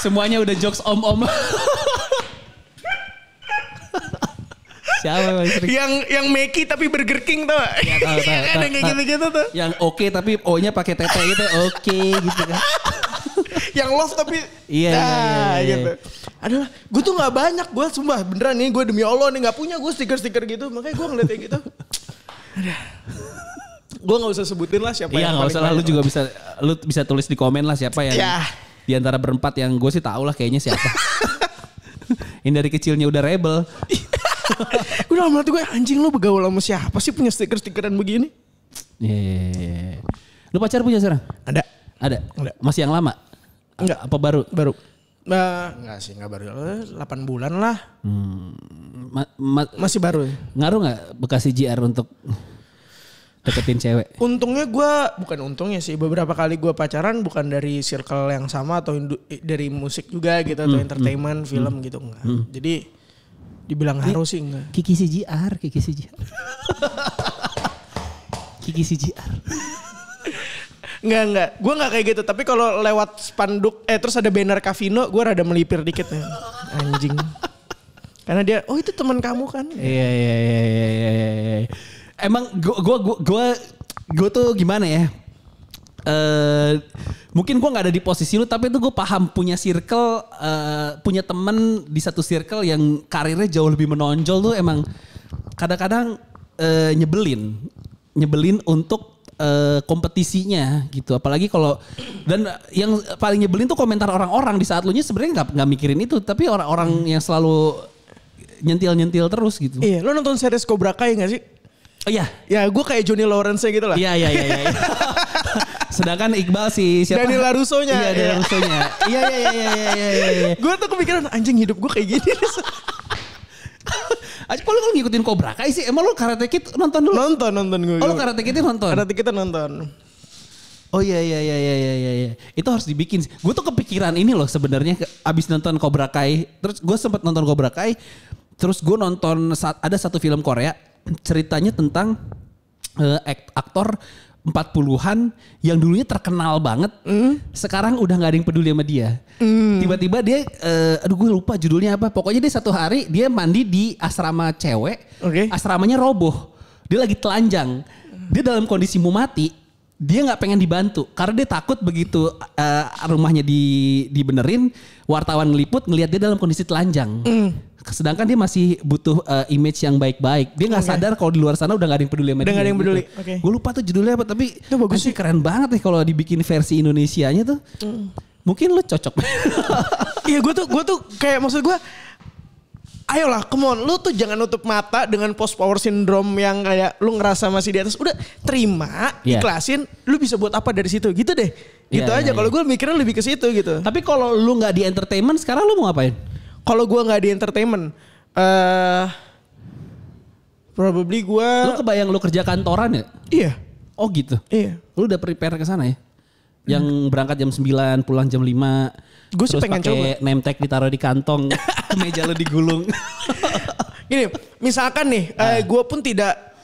Semuanya udah jokes om-om. Siapa sering? Yang yang Meki tapi Burger King tuh. Ya, tahu, yang kayak gitu-gitu tuh. Yang oke okay, tapi O-nya pakai tete gitu. Oke okay, gitu kan. yang lost tapi iya, iya, iya nah, iya, iya, iya. gitu. Adalah gue tuh nggak banyak gue sumpah beneran nih gue demi Allah nih nggak punya gue stiker-stiker gitu makanya gue ngeliat kayak gitu. ada gue nggak usah sebutin lah siapa iya, yang nggak usah lah lu juga bisa lu bisa tulis di komen lah siapa yang ya. di antara berempat yang gue sih tau lah kayaknya siapa ini dari kecilnya udah rebel iya gue dalam tuh gue anjing lo begaul sama siapa sih punya stiker-stikeran begini? Iya. Yeah, yeah, yeah. Iya. Lu pacar punya sekarang? Ada. Ada. Ada. Masih yang lama? Enggak. Apa baru? Baru. Uh, enggak sih, enggak baru. 8 eh, bulan lah. Hmm. Ma ma Masih baru. Ya? Ngaruh enggak Bekasi JR untuk deketin cewek? Untungnya gue, bukan untungnya sih. Beberapa kali gue pacaran bukan dari circle yang sama atau eh, dari musik juga gitu. Hmm. Atau hmm, entertainment, hmm. film gitu. Enggak. Hmm. Jadi Dibilang harus sih enggak. Kiki CGR, Kiki CGR. Kiki CGR. Enggak, enggak. Gue enggak kayak gitu. Tapi kalau lewat spanduk, eh terus ada banner Kavino, gue rada melipir dikit. Ya. Anjing. Karena dia, oh itu teman kamu kan. Iya, iya, iya, iya, iya. iya. Emang gue, gue, gue, gue tuh gimana ya? uh, mungkin gue nggak ada di posisi lu tapi itu gue paham punya circle uh, punya temen di satu circle yang karirnya jauh lebih menonjol tuh emang kadang-kadang uh, nyebelin nyebelin untuk kompetisinya gitu apalagi kalau dan yang paling nyebelin tuh komentar orang-orang di saat lu nya sebenarnya nggak nggak mikirin itu tapi orang-orang yang selalu nyentil-nyentil terus gitu iya lu nonton series Cobra Kai gak sih Oh iya. Ya gue kayak Johnny Lawrence gitu lah. Iya, iya, iya. iya. Sedangkan Iqbal si siapa? Daniel Larusonya. Iya, Daniel Larusonya. Iya, iya, iya, iya, iya, iya. Gue tuh kepikiran anjing hidup gue kayak gini. Aja kalau lu ngikutin Cobra Kai sih, emang lu Karate Kid nonton dulu? Nonton, nonton gue. Oh, Karate Kid nonton? Karate Kid nonton. Oh iya iya iya iya iya iya. Itu harus dibikin. Gue tuh kepikiran ini loh sebenarnya abis nonton Cobra Kai, terus gue sempat nonton Cobra Kai, terus gue nonton ada satu film Korea ceritanya tentang uh, aktor 40-an yang dulunya terkenal banget, mm. sekarang udah nggak ada yang peduli sama dia. tiba mm. Tiba-tiba dia, uh, aduh gue lupa judulnya apa. Pokoknya dia satu hari dia mandi di asrama cewek, okay. asramanya roboh, dia lagi telanjang, dia dalam kondisi mau mati dia nggak pengen dibantu karena dia takut begitu uh, rumahnya di dibenerin wartawan ngeliput ngelihat dia dalam kondisi telanjang mm. sedangkan dia masih butuh uh, image yang baik-baik dia nggak okay. Iya. sadar kalau di luar sana udah nggak ada yang peduli sama udah dia gitu. okay. gue lupa tuh judulnya apa tapi itu bagus sih keren banget nih kalau dibikin versi Indonesianya tuh mm. mungkin lu cocok iya gue tuh gue tuh kayak maksud gue ayolah come on lu tuh jangan nutup mata dengan post power syndrome yang kayak lu ngerasa masih di atas udah terima yeah. ikhlasin lu bisa buat apa dari situ gitu deh gitu yeah, aja yeah, kalau yeah. gue mikirnya lebih ke situ gitu tapi kalau lu nggak di entertainment sekarang lu mau ngapain kalau gue nggak di entertainment eh uh, probably gue lu kebayang lu kerja kantoran ya iya oh gitu iya lu udah prepare ke sana ya yang hmm. berangkat jam 9 pulang jam 5 Gue sih pengen coba. name tag ditaruh di kantong, meja lo digulung. Gini, misalkan nih, eh, ah. gue pun tidak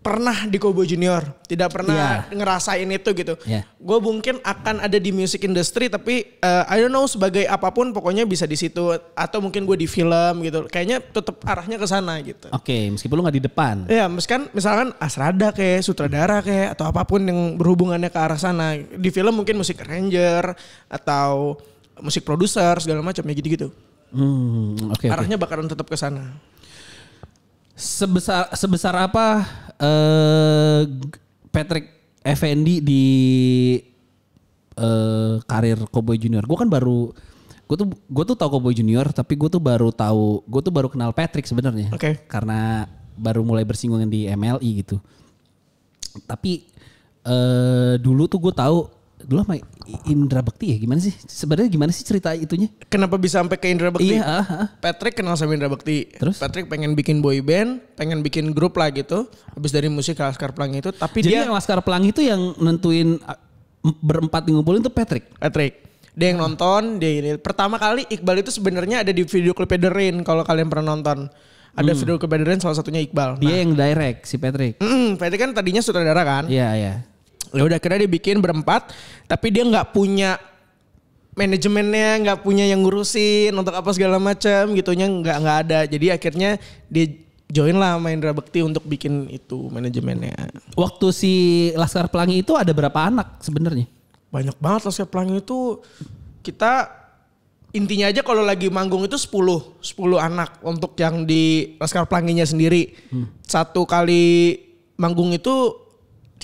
pernah di Kobo Junior, tidak pernah yeah. ngerasain itu gitu. Yeah. Gue mungkin akan ada di music industry, tapi uh, I don't know sebagai apapun, pokoknya bisa di situ atau mungkin gue di film gitu. Kayaknya tetap arahnya ke sana gitu. Oke, okay, meskipun lu nggak di depan. Iya, meskipun misalkan asrada kayak sutradara kayak atau apapun yang berhubungannya ke arah sana. Di film mungkin musik ranger atau musik produser segala macam ya gitu-gitu. Hmm, okay, Arahnya okay. bakalan tetap ke sana. Sebesar sebesar apa uh, Patrick Effendi di uh, karir Cowboy Junior? Gue kan baru gue tuh gue tuh tahu Cowboy Junior tapi gue tuh baru tahu gue tuh baru kenal Patrick sebenarnya. Oke. Okay. Karena baru mulai bersinggungan di MLI gitu. Tapi uh, dulu tuh gue tahu dulu sama Indra Bekti ya gimana sih sebenarnya gimana sih cerita itunya kenapa bisa sampai ke Indra Bekti iya, uh, uh. Patrick kenal sama Indra Bekti terus Patrick pengen bikin boy band pengen bikin grup lah gitu habis dari musik Laskar Pelangi itu tapi jadi dia yang Laskar Pelangi itu yang nentuin ah, berempat ngumpulin tuh Patrick Patrick dia yang nonton dia ini pertama kali Iqbal itu sebenarnya ada di video klip The Rain kalau kalian pernah nonton ada hmm. video klip salah satunya Iqbal nah, dia yang direct si Patrick mm, Patrick kan tadinya sutradara kan iya yeah, iya yeah ya udah akhirnya dia bikin berempat tapi dia nggak punya manajemennya nggak punya yang ngurusin untuk apa segala macam gitunya nggak nggak ada jadi akhirnya dia join lah sama Indra Bekti untuk bikin itu manajemennya. Waktu si Laskar Pelangi itu ada berapa anak sebenarnya? Banyak banget Laskar Pelangi itu kita intinya aja kalau lagi manggung itu 10 10 anak untuk yang di Laskar Pelanginya sendiri. Hmm. Satu kali manggung itu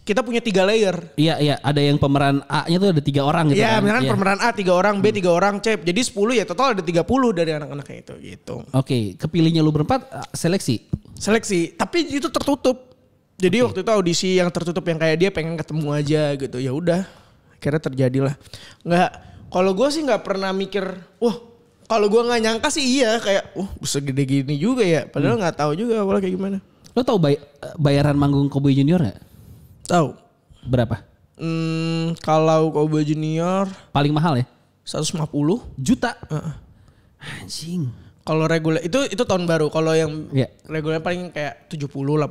kita punya tiga layer. Iya iya, ada yang pemeran A-nya tuh ada tiga orang gitu. Iya, kan? misalkan iya. pemeran A tiga orang, B tiga orang, C. Jadi sepuluh ya total ada tiga puluh dari anak-anaknya itu gitu. Oke, okay. kepilihnya lu berempat seleksi. Seleksi, tapi itu tertutup. Jadi okay. waktu itu audisi yang tertutup yang kayak dia pengen ketemu aja gitu. Ya udah, kira terjadilah. Enggak. kalau gue sih nggak pernah mikir, wah kalau gue nggak nyangka sih iya kayak, uh, segede gede gini juga ya. Padahal hmm. nggak hmm. tahu juga awalnya kayak gimana. Lo tau bay bayaran manggung Koboy Junior gak? Tahu. Berapa? Hmm, kalau Kobe Junior paling mahal ya? 150 juta. Uh. Anjing. Kalau reguler itu itu tahun baru. Kalau yang yeah. reguler paling kayak 70 80.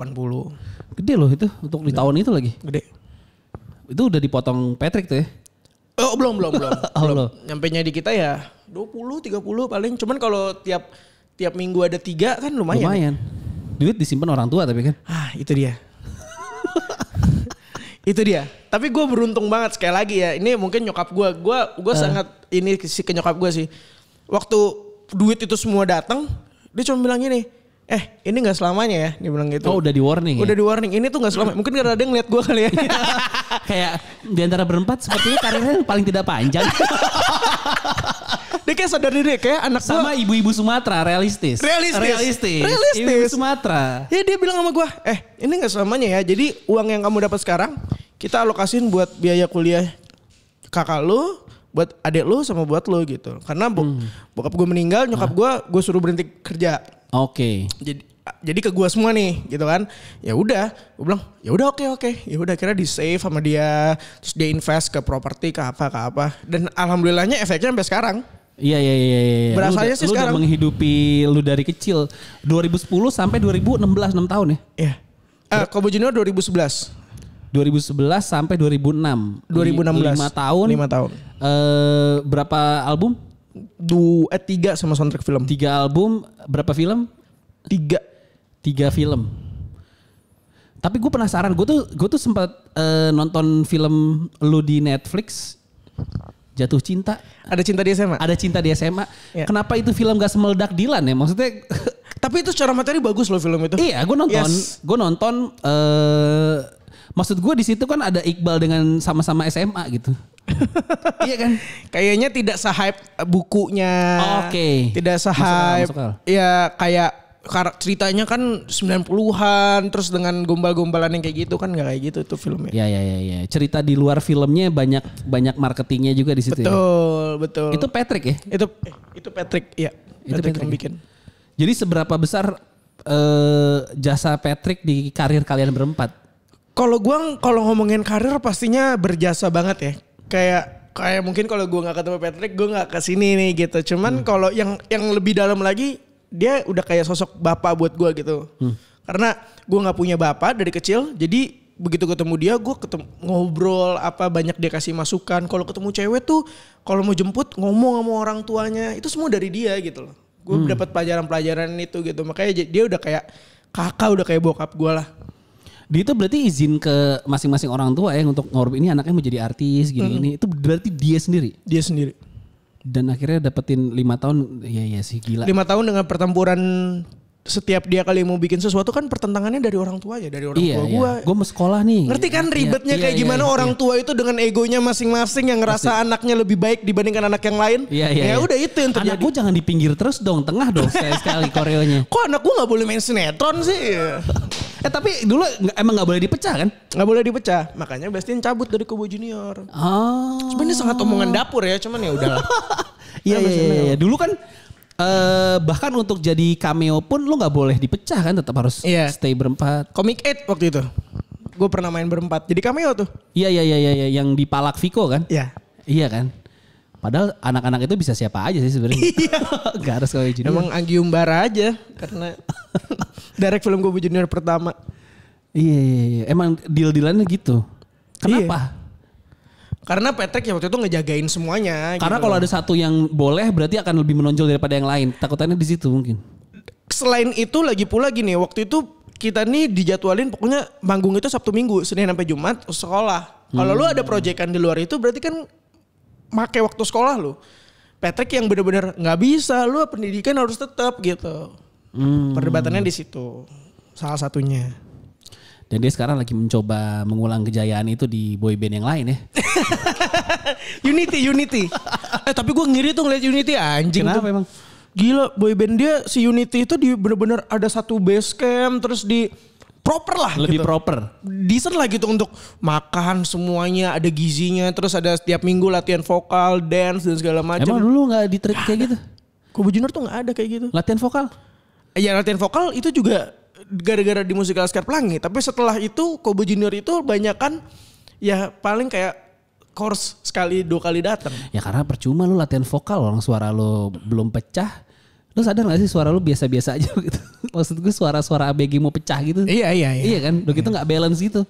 Gede loh itu untuk Gede. di tahun itu lagi. Gede. Itu udah dipotong Patrick tuh ya. Oh, belum belum belum. oh, belum. Nyampe nya di kita ya 20 30 paling. Cuman kalau tiap tiap minggu ada tiga kan lumayan. Ya. Lumayan. Duit disimpan orang tua tapi kan. Ah, itu dia. Itu dia. Tapi gue beruntung banget sekali lagi ya. Ini mungkin nyokap gue. Gue gue uh. sangat ini si kenyokap gue sih. Waktu duit itu semua datang, dia cuma bilang gini, eh ini nggak selamanya ya dia bilang gitu oh udah di warning ya? udah ya? di warning ini tuh nggak selamanya hmm. mungkin karena dia ngeliat gue kali ya kayak di antara berempat sepertinya karirnya paling tidak panjang dia kayak sadar diri kayak anak sama ibu-ibu Sumatera realistis realistis realistis, realistis. ibu Sumatera ya dia bilang sama gue eh ini nggak selamanya ya jadi uang yang kamu dapat sekarang kita alokasin buat biaya kuliah kakak lu buat adik lu sama buat lu gitu. Karena bo hmm. bokap gue meninggal, nyokap gue gue suruh berhenti kerja. Oke. Okay. Jadi jadi ke gue semua nih gitu kan. Ya udah, gue bilang ya udah oke okay, oke. Okay. Ya udah kira di save sama dia, terus dia invest ke properti ke apa ke apa. Dan alhamdulillahnya efeknya sampai sekarang. Iya iya iya iya. iya. Berasalnya lu, sih lu sekarang. Lu menghidupi lu dari kecil 2010 sampai 2016 6 tahun ya. Iya. Eh, uh, Kobo Junior 2011. 2011 sampai 2006. 2016. 5 tahun. 5 tahun. Eh berapa album? Dua, eh, tiga sama soundtrack film. Tiga album, berapa film? Tiga. Tiga film. Tapi gue penasaran, gue tuh gue tuh sempat uh, nonton film lu di Netflix jatuh cinta. Ada cinta di SMA. Ada cinta di SMA. Ya. Kenapa itu film gak semeledak Dilan ya? Maksudnya tapi itu secara materi bagus loh film itu. Iya, gue nonton. Yes. Gue nonton uh, Maksud gue di situ kan ada Iqbal dengan sama-sama SMA gitu. iya kan? Kayaknya tidak sehype eh, bukunya. Oke. Okay. Tidak sehype. Ya kayak karakter ceritanya kan 90-an terus dengan gombal-gombalan yang kayak gitu kan nggak kayak gitu itu filmnya. Iya iya iya ya. cerita di luar filmnya banyak banyak marketingnya juga di situ. Ya? Betul, ya? betul. Itu Patrick ya? Itu eh, itu Patrick, ya. itu Patrick yang bikin. Jadi seberapa besar eh, jasa Patrick di karir kalian berempat? Kalau gue kalau ngomongin karir pastinya berjasa banget ya. Kayak kayak mungkin kalau gue nggak ketemu Patrick gue nggak kesini nih gitu. Cuman hmm. kalau yang yang lebih dalam lagi dia udah kayak sosok bapak buat gue gitu. Hmm. Karena gue nggak punya bapak dari kecil, jadi begitu ketemu dia gue ketemu ngobrol apa banyak dia kasih masukan kalau ketemu cewek tuh kalau mau jemput ngomong sama orang tuanya itu semua dari dia gitu loh gue hmm. dapat pelajaran-pelajaran itu gitu makanya dia udah kayak kakak udah kayak bokap gue lah dia itu berarti izin ke masing-masing orang tua ya untuk ngorb ini anaknya mau jadi artis gini ini itu berarti dia sendiri. Dia sendiri. Dan akhirnya dapetin lima tahun, ya ya sih gila. Lima tahun dengan pertempuran setiap dia kali mau bikin sesuatu kan pertentangannya dari orang tua ya dari orang iya, tua iya. gua mau sekolah nih ngerti kan iya, ribetnya iya, kayak iya, gimana iya, orang tua itu dengan egonya masing-masing yang ngerasa Pasti. anaknya lebih baik dibandingkan anak yang lain iya, iya, ya iya. udah itu yang terjadi anak gue jangan di pinggir terus dong tengah dong sekali-sekali koreonya kok anak gua nggak boleh main sinetron sih Eh tapi dulu emang nggak boleh dipecah kan? Nggak boleh dipecah, makanya Bastian cabut dari Kubu Junior. Oh. Sebenarnya sangat omongan dapur ya, cuman ya udah Iya iya iya. iya. Dulu kan Uh, bahkan untuk jadi cameo pun lo nggak boleh dipecah kan tetap harus yeah. stay berempat. comic eight waktu itu. Gue pernah main berempat. Jadi cameo tuh. Iya iya iya iya, iya. yang di Palak Viko kan? Iya. Yeah. Iya kan? Padahal anak-anak itu bisa siapa aja sih sebenarnya. Iya. gak harus kalau junior. Emang Anggi Umbara aja karena direct film gue junior pertama. Iya iya iya. Emang deal-dealannya gitu. Kenapa? Iya. Karena Patrick ya waktu itu ngejagain semuanya. Karena gitu. kalau ada satu yang boleh berarti akan lebih menonjol daripada yang lain. Takutannya di situ mungkin. Selain itu lagi pula gini, waktu itu kita nih dijadwalin pokoknya manggung itu Sabtu Minggu, Senin sampai Jumat sekolah. Kalau hmm. lu ada proyekan di luar itu berarti kan make waktu sekolah lu. Patrick yang benar-benar nggak bisa, lu pendidikan harus tetap gitu. Hmm. Perdebatannya di situ. Salah satunya. Dan dia sekarang lagi mencoba mengulang kejayaan itu di boy band yang lain ya. Unity, Unity. eh tapi gue ngiri tuh ngeliat Unity anjing Kenapa tuh. emang? Gila boyband dia si Unity itu di bener-bener ada satu base camp terus di proper lah lebih gitu. proper decent lah gitu untuk makan semuanya ada gizinya terus ada setiap minggu latihan vokal dance dan segala macam emang dulu nggak di treat kayak gitu Kobe Junior tuh nggak ada kayak gitu latihan vokal ya latihan vokal itu juga gara-gara di musik Laskar Pelangi. Tapi setelah itu Kobo Junior itu banyak kan ya paling kayak course sekali dua kali datang. Ya karena percuma lu latihan vokal orang suara lu belum pecah. Lu sadar gak sih suara lu biasa-biasa aja gitu? Maksud gue suara-suara ABG mau pecah gitu. Iya, iya, iya. Iya kan? Udah gitu iya. nggak iya. balance gitu.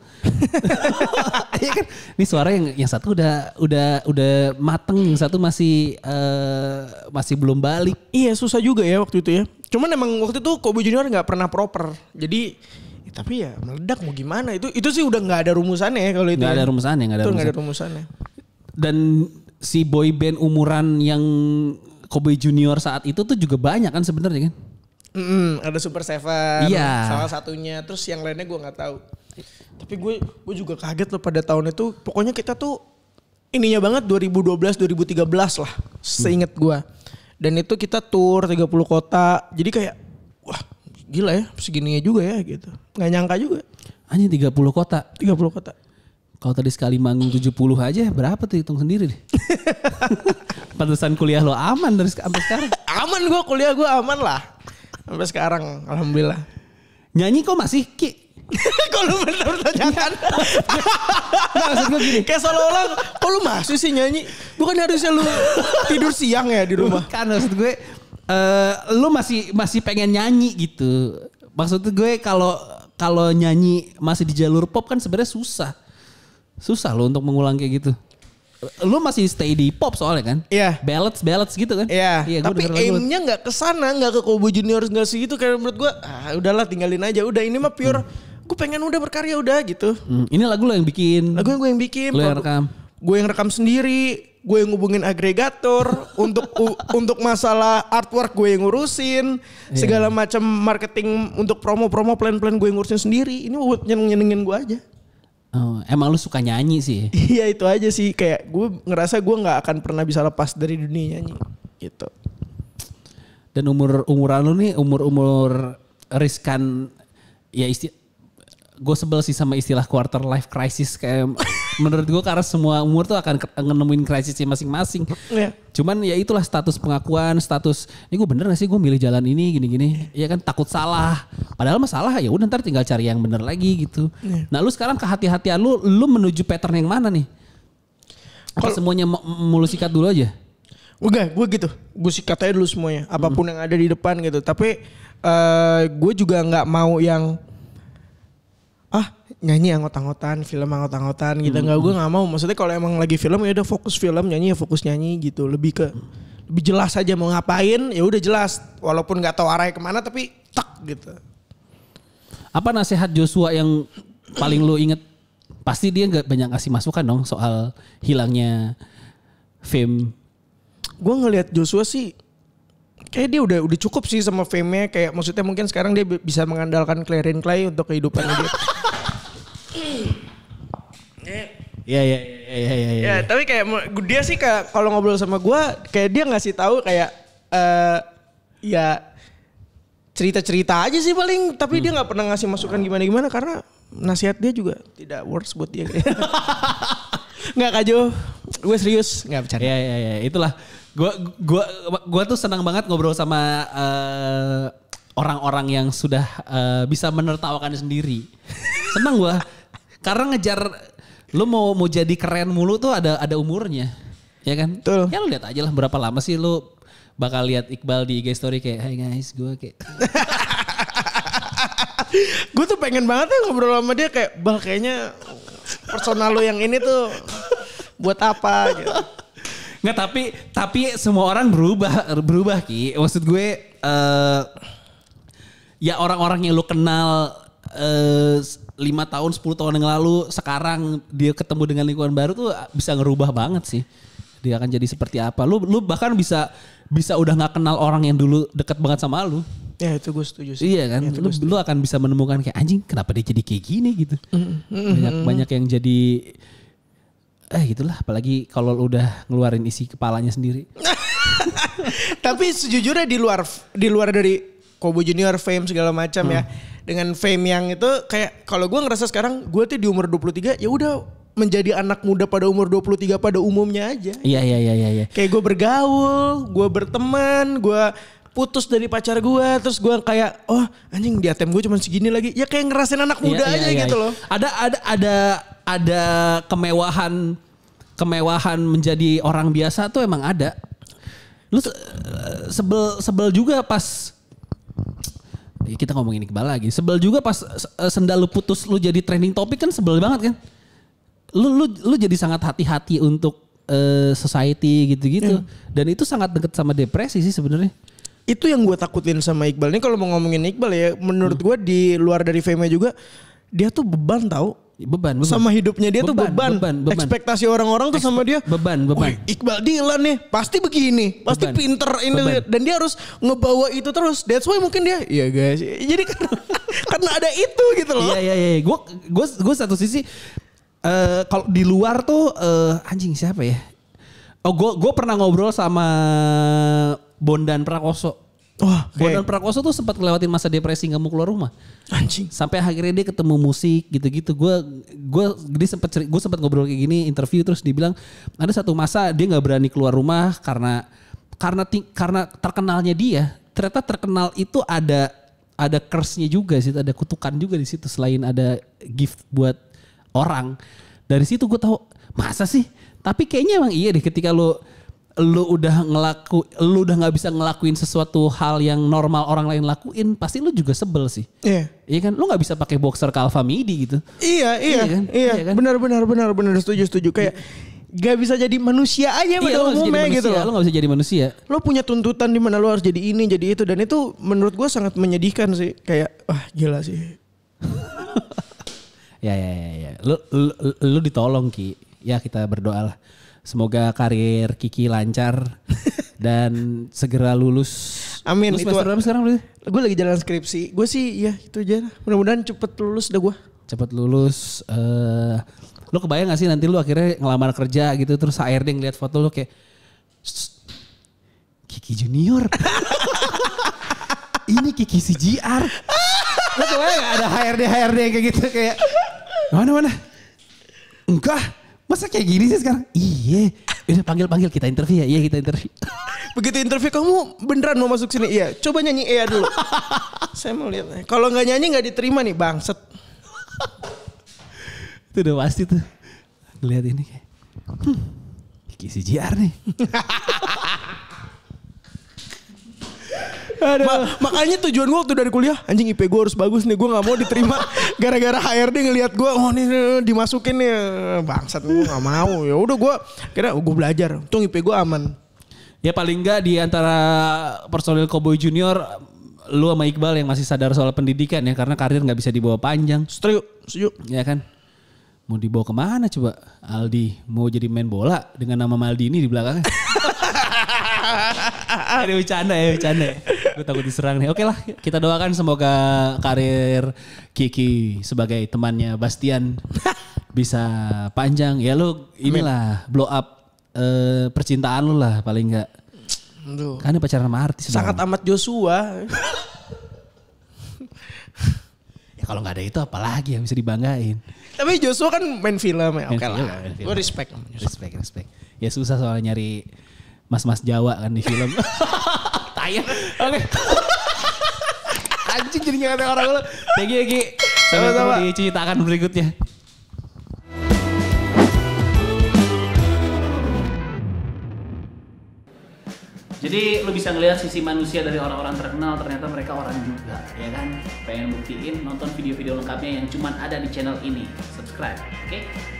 iya kan? Ini suara yang yang satu udah udah udah mateng, yang satu masih uh, masih belum balik. Iya, susah juga ya waktu itu ya. Cuman emang waktu itu Kobe Junior nggak pernah proper. Jadi ya, tapi ya meledak mau gimana itu itu sih udah nggak ada rumusannya ya kalau itu. Nggak ya. ada rumusannya, nggak ada, rumusan. ada rumusannya. Dan si boy band umuran yang Kobe Junior saat itu tuh juga banyak kan sebenarnya kan? Mm -mm, ada Super Seven, iya. salah satunya. Terus yang lainnya gue nggak tahu. Tapi gue gue juga kaget loh pada tahun itu. Pokoknya kita tuh ininya banget 2012 2013 lah seingat gue dan itu kita tour 30 kota. Jadi kayak wah gila ya segininya juga ya gitu. Nggak nyangka juga. Hanya 30 kota. 30 kota. Kalau tadi sekali manggung 70 aja berapa tuh hitung sendiri deh. Pantesan kuliah lo aman dari sampai sekarang. aman gua kuliah gua aman lah. Sampai sekarang alhamdulillah. Nyanyi kok masih Ki? kok lu bertanya-tanyakan? maksud gue gini. Kayak seolah-olah kok lu masih sih nyanyi? Bukan harusnya lu tidur siang ya di rumah? Kan maksud gue uh, lu masih masih pengen nyanyi gitu. Maksud gue kalau kalau nyanyi masih di jalur pop kan sebenarnya susah. Susah lo untuk mengulang kayak gitu lu masih stay di pop soalnya kan? Iya. Yeah. Balance balance gitu kan? Iya. Yeah. Yeah, Tapi aimnya nggak ke sana, nggak ke Kobo Junior nggak sih gitu. Kayak menurut gue, ah, udahlah tinggalin aja. Udah ini mah pure. Hmm gue pengen udah berkarya udah gitu. Hmm, ini lagu lo yang bikin. Lagu yang gue yang bikin. Lo yang rekam. Gue yang rekam sendiri. Gue yang ngubungin agregator untuk untuk masalah artwork gue yang ngurusin, yeah. segala macam marketing untuk promo-promo plan-plan gue yang ngurusin sendiri. Ini buat nyenengin gue aja. Oh, emang lu suka nyanyi sih? Iya itu aja sih kayak gue ngerasa gue nggak akan pernah bisa lepas dari dunia nyanyi gitu. Dan umur umuran lu nih umur umur riskan ya isti gue sebel sih sama istilah quarter life crisis kayak menurut gue karena semua umur tuh akan nemuin krisisnya masing-masing. Yeah. Cuman ya itulah status pengakuan, status ini gue bener gak sih gue milih jalan ini gini-gini. Ya kan takut salah. Padahal masalah ya udah ntar tinggal cari yang bener lagi gitu. Yeah. Nah lu sekarang kehati-hatian lu, lu menuju pattern yang mana nih? Apa semuanya semuanya mulu sikat dulu aja? Enggak, gue gitu. Gue sikat aja dulu semuanya. Apapun hmm. yang ada di depan gitu. Tapi uh, eh, gue juga nggak mau yang ah nyanyi ngotang anggotan film ngotang anggotan gitu nggak gue nggak mau maksudnya kalau emang lagi film ya udah fokus film nyanyi ya fokus nyanyi gitu lebih ke lebih jelas aja mau ngapain ya udah jelas walaupun nggak tahu arahnya kemana tapi tak gitu apa nasihat Joshua yang paling lo inget pasti dia nggak banyak kasih masukan dong soal hilangnya fame gue ngelihat Joshua sih kayak dia udah udah cukup sih sama fame-nya kayak maksudnya mungkin sekarang dia bisa mengandalkan Clarin Clay untuk kehidupan dia. Iya iya iya iya iya. Ya, tapi kayak dia sih kayak kalau ngobrol sama gua kayak dia ngasih tahu kayak uh, ya cerita-cerita aja sih paling tapi hmm. dia nggak pernah ngasih masukan gimana-gimana karena nasihat dia juga tidak worth buat dia. Nggak Kak Jo, gue serius nggak bercanda. Iya iya iya itulah Gua gua gua tuh senang banget ngobrol sama orang eh, orang-orang yang sudah uh, bisa menertawakan sendiri. Senang gua. Karena ngejar lu mau mau jadi keren mulu tuh ada ada umurnya. Ya kan? Betul. Ya lu lihat aja lah berapa lama sih lu bakal lihat Iqbal di IG story kayak hai guys, gua kayak gue tuh pengen banget ya ngobrol sama dia kayak bah kayaknya personal lo yang ini tuh buat apa gitu. Nggak tapi tapi semua orang berubah berubah ki. Maksud gue uh, ya orang-orang yang lu kenal eh, lima uh, tahun 10 tahun yang lalu sekarang dia ketemu dengan lingkungan baru tuh bisa ngerubah banget sih. Dia akan jadi seperti apa. Lu lu bahkan bisa bisa udah nggak kenal orang yang dulu deket banget sama lu. Ya itu gue setuju sih. Iya kan, ya, lu, lu akan bisa menemukan kayak anjing kenapa dia jadi kayak gini gitu. Mm -hmm. Banyak banyak yang jadi eh gitulah apalagi kalau udah ngeluarin isi kepalanya sendiri tapi sejujurnya di luar di luar dari Kobo Junior fame segala macam ya, hmm. ya dengan fame yang itu kayak kalau gue ngerasa sekarang gue tuh di umur 23 ya udah menjadi anak muda pada umur 23 pada umumnya aja. Iya iya iya iya. iya. Kayak gue bergaul, gue berteman, gue putus dari pacar gue terus gue kayak oh anjing di ATM gue cuma segini lagi ya kayak ngerasain anak iya, muda iya, aja iya, gitu iya. loh ada ada ada ada kemewahan kemewahan menjadi orang biasa tuh emang ada lu sebel sebel juga pas ya kita ngomongin Iqbal lagi sebel juga pas eh, sendal lu putus lu jadi trending topik kan sebel banget kan lu lu lu jadi sangat hati-hati untuk uh, society gitu-gitu yeah. dan itu sangat deket sama depresi sih sebenarnya itu yang gue takutin sama Iqbal ini kalau mau ngomongin Iqbal ya menurut gue di luar dari fame juga dia tuh beban tau iya, beban, beban. sama hidupnya dia beban, tuh beban. beban, beban. ekspektasi orang-orang tuh sama dia beban beban Iqbal Dilan nih pasti begini pasti beban. pinter ini beban. dan dia harus ngebawa itu terus that's why mungkin dia ya guys jadi karena, karena ada itu gitu loh iya iya iya gue gue gue satu sisi uh, kalau di luar tuh uh, anjing siapa ya Oh, gue gue pernah ngobrol sama Bondan Prakoso. Wah, okay. Bondan Prakoso tuh sempat ngelewatin masa depresi nggak mau keluar rumah. Anjing. Sampai akhirnya dia ketemu musik gitu-gitu. Gue gue dia sempat gue sempat ngobrol kayak gini interview terus dibilang ada satu masa dia nggak berani keluar rumah karena karena karena terkenalnya dia. Ternyata terkenal itu ada ada curse-nya juga sih, ada kutukan juga di situ selain ada gift buat orang. Dari situ gue tahu masa sih? Tapi kayaknya emang iya deh ketika lo lu udah ngelaku lu udah nggak bisa ngelakuin sesuatu hal yang normal orang lain lakuin pasti lu juga sebel sih iya iya kan lu nggak bisa pakai boxer ke Alpha Midi gitu iya iya iya, kan? iya. iya kan? benar benar benar benar setuju setuju kayak iya bisa jadi manusia aja pada iya, umumnya gitu manusia, gitu loh. Lo nggak bisa jadi manusia. Lo punya tuntutan di mana lo harus jadi ini, jadi itu dan itu menurut gue sangat menyedihkan sih. Kayak wah gila sih. ya ya ya ya. Lu, lo, lo ditolong Ki. Ya kita berdoa lah. Semoga karir Kiki lancar dan segera lulus. Amin. Lulus itu berapa sekarang Gue lagi jalan skripsi. Gue sih ya itu aja. Mudah-mudahan cepet lulus deh gue. Cepet lulus. Uh, lu kebayang gak sih nanti lu akhirnya ngelamar kerja gitu terus HRD ngeliat foto lu kayak Kiki Junior. Ini Kiki CGR. lu kebayang gak ada HRD HRD kayak gitu kayak mana mana? Enggak Masa kayak gini sih sekarang? Iya. Eh, udah panggil-panggil kita interview ya. Iya kita interview. Begitu interview kamu beneran mau masuk sini? Iya. Coba nyanyi Ea dulu. Saya mau lihat. Kalau nggak nyanyi nggak diterima nih bangset. itu udah pasti tuh. Lihat ini kayak. Hmm. Kisi JR nih. Ma makanya tujuan gue waktu dari kuliah anjing IP gue harus bagus nih gue nggak mau diterima gara-gara HRD ngelihat gue oh nih, dimasukin nih bangsat gue nggak mau ya udah gue kira gue belajar untung IP gue aman ya paling nggak di antara personil Cowboy Junior lu sama Iqbal yang masih sadar soal pendidikan ya karena karir nggak bisa dibawa panjang. Setuju, setuju. Ya kan? Mau dibawa kemana coba Aldi? Mau jadi main bola dengan nama maldi ini di belakangnya? ini bercanda ya, bercanda ya gue takut diserang nih. Oke okay lah, kita doakan semoga karir Kiki sebagai temannya Bastian bisa panjang. Ya lu inilah blow up uh, percintaan lu lah paling enggak. Kan pacaran sama artis. Sangat dong. amat Joshua. ya kalau nggak ada itu apalagi yang bisa dibanggain. Tapi Joshua kan main film ya. Oke okay lah. Gue respect. Respect, respect. Ya susah soalnya nyari mas-mas Jawa kan di film. Tayang. Oke. Anjing jadi ada orang lu. Thank you, Ki. Sampai ketemu di ceritakan berikutnya. Jadi lu bisa ngelihat sisi manusia dari orang-orang terkenal ternyata mereka orang juga, ya kan? Pengen buktiin nonton video-video lengkapnya yang cuman ada di channel ini. Subscribe, oke? Okay?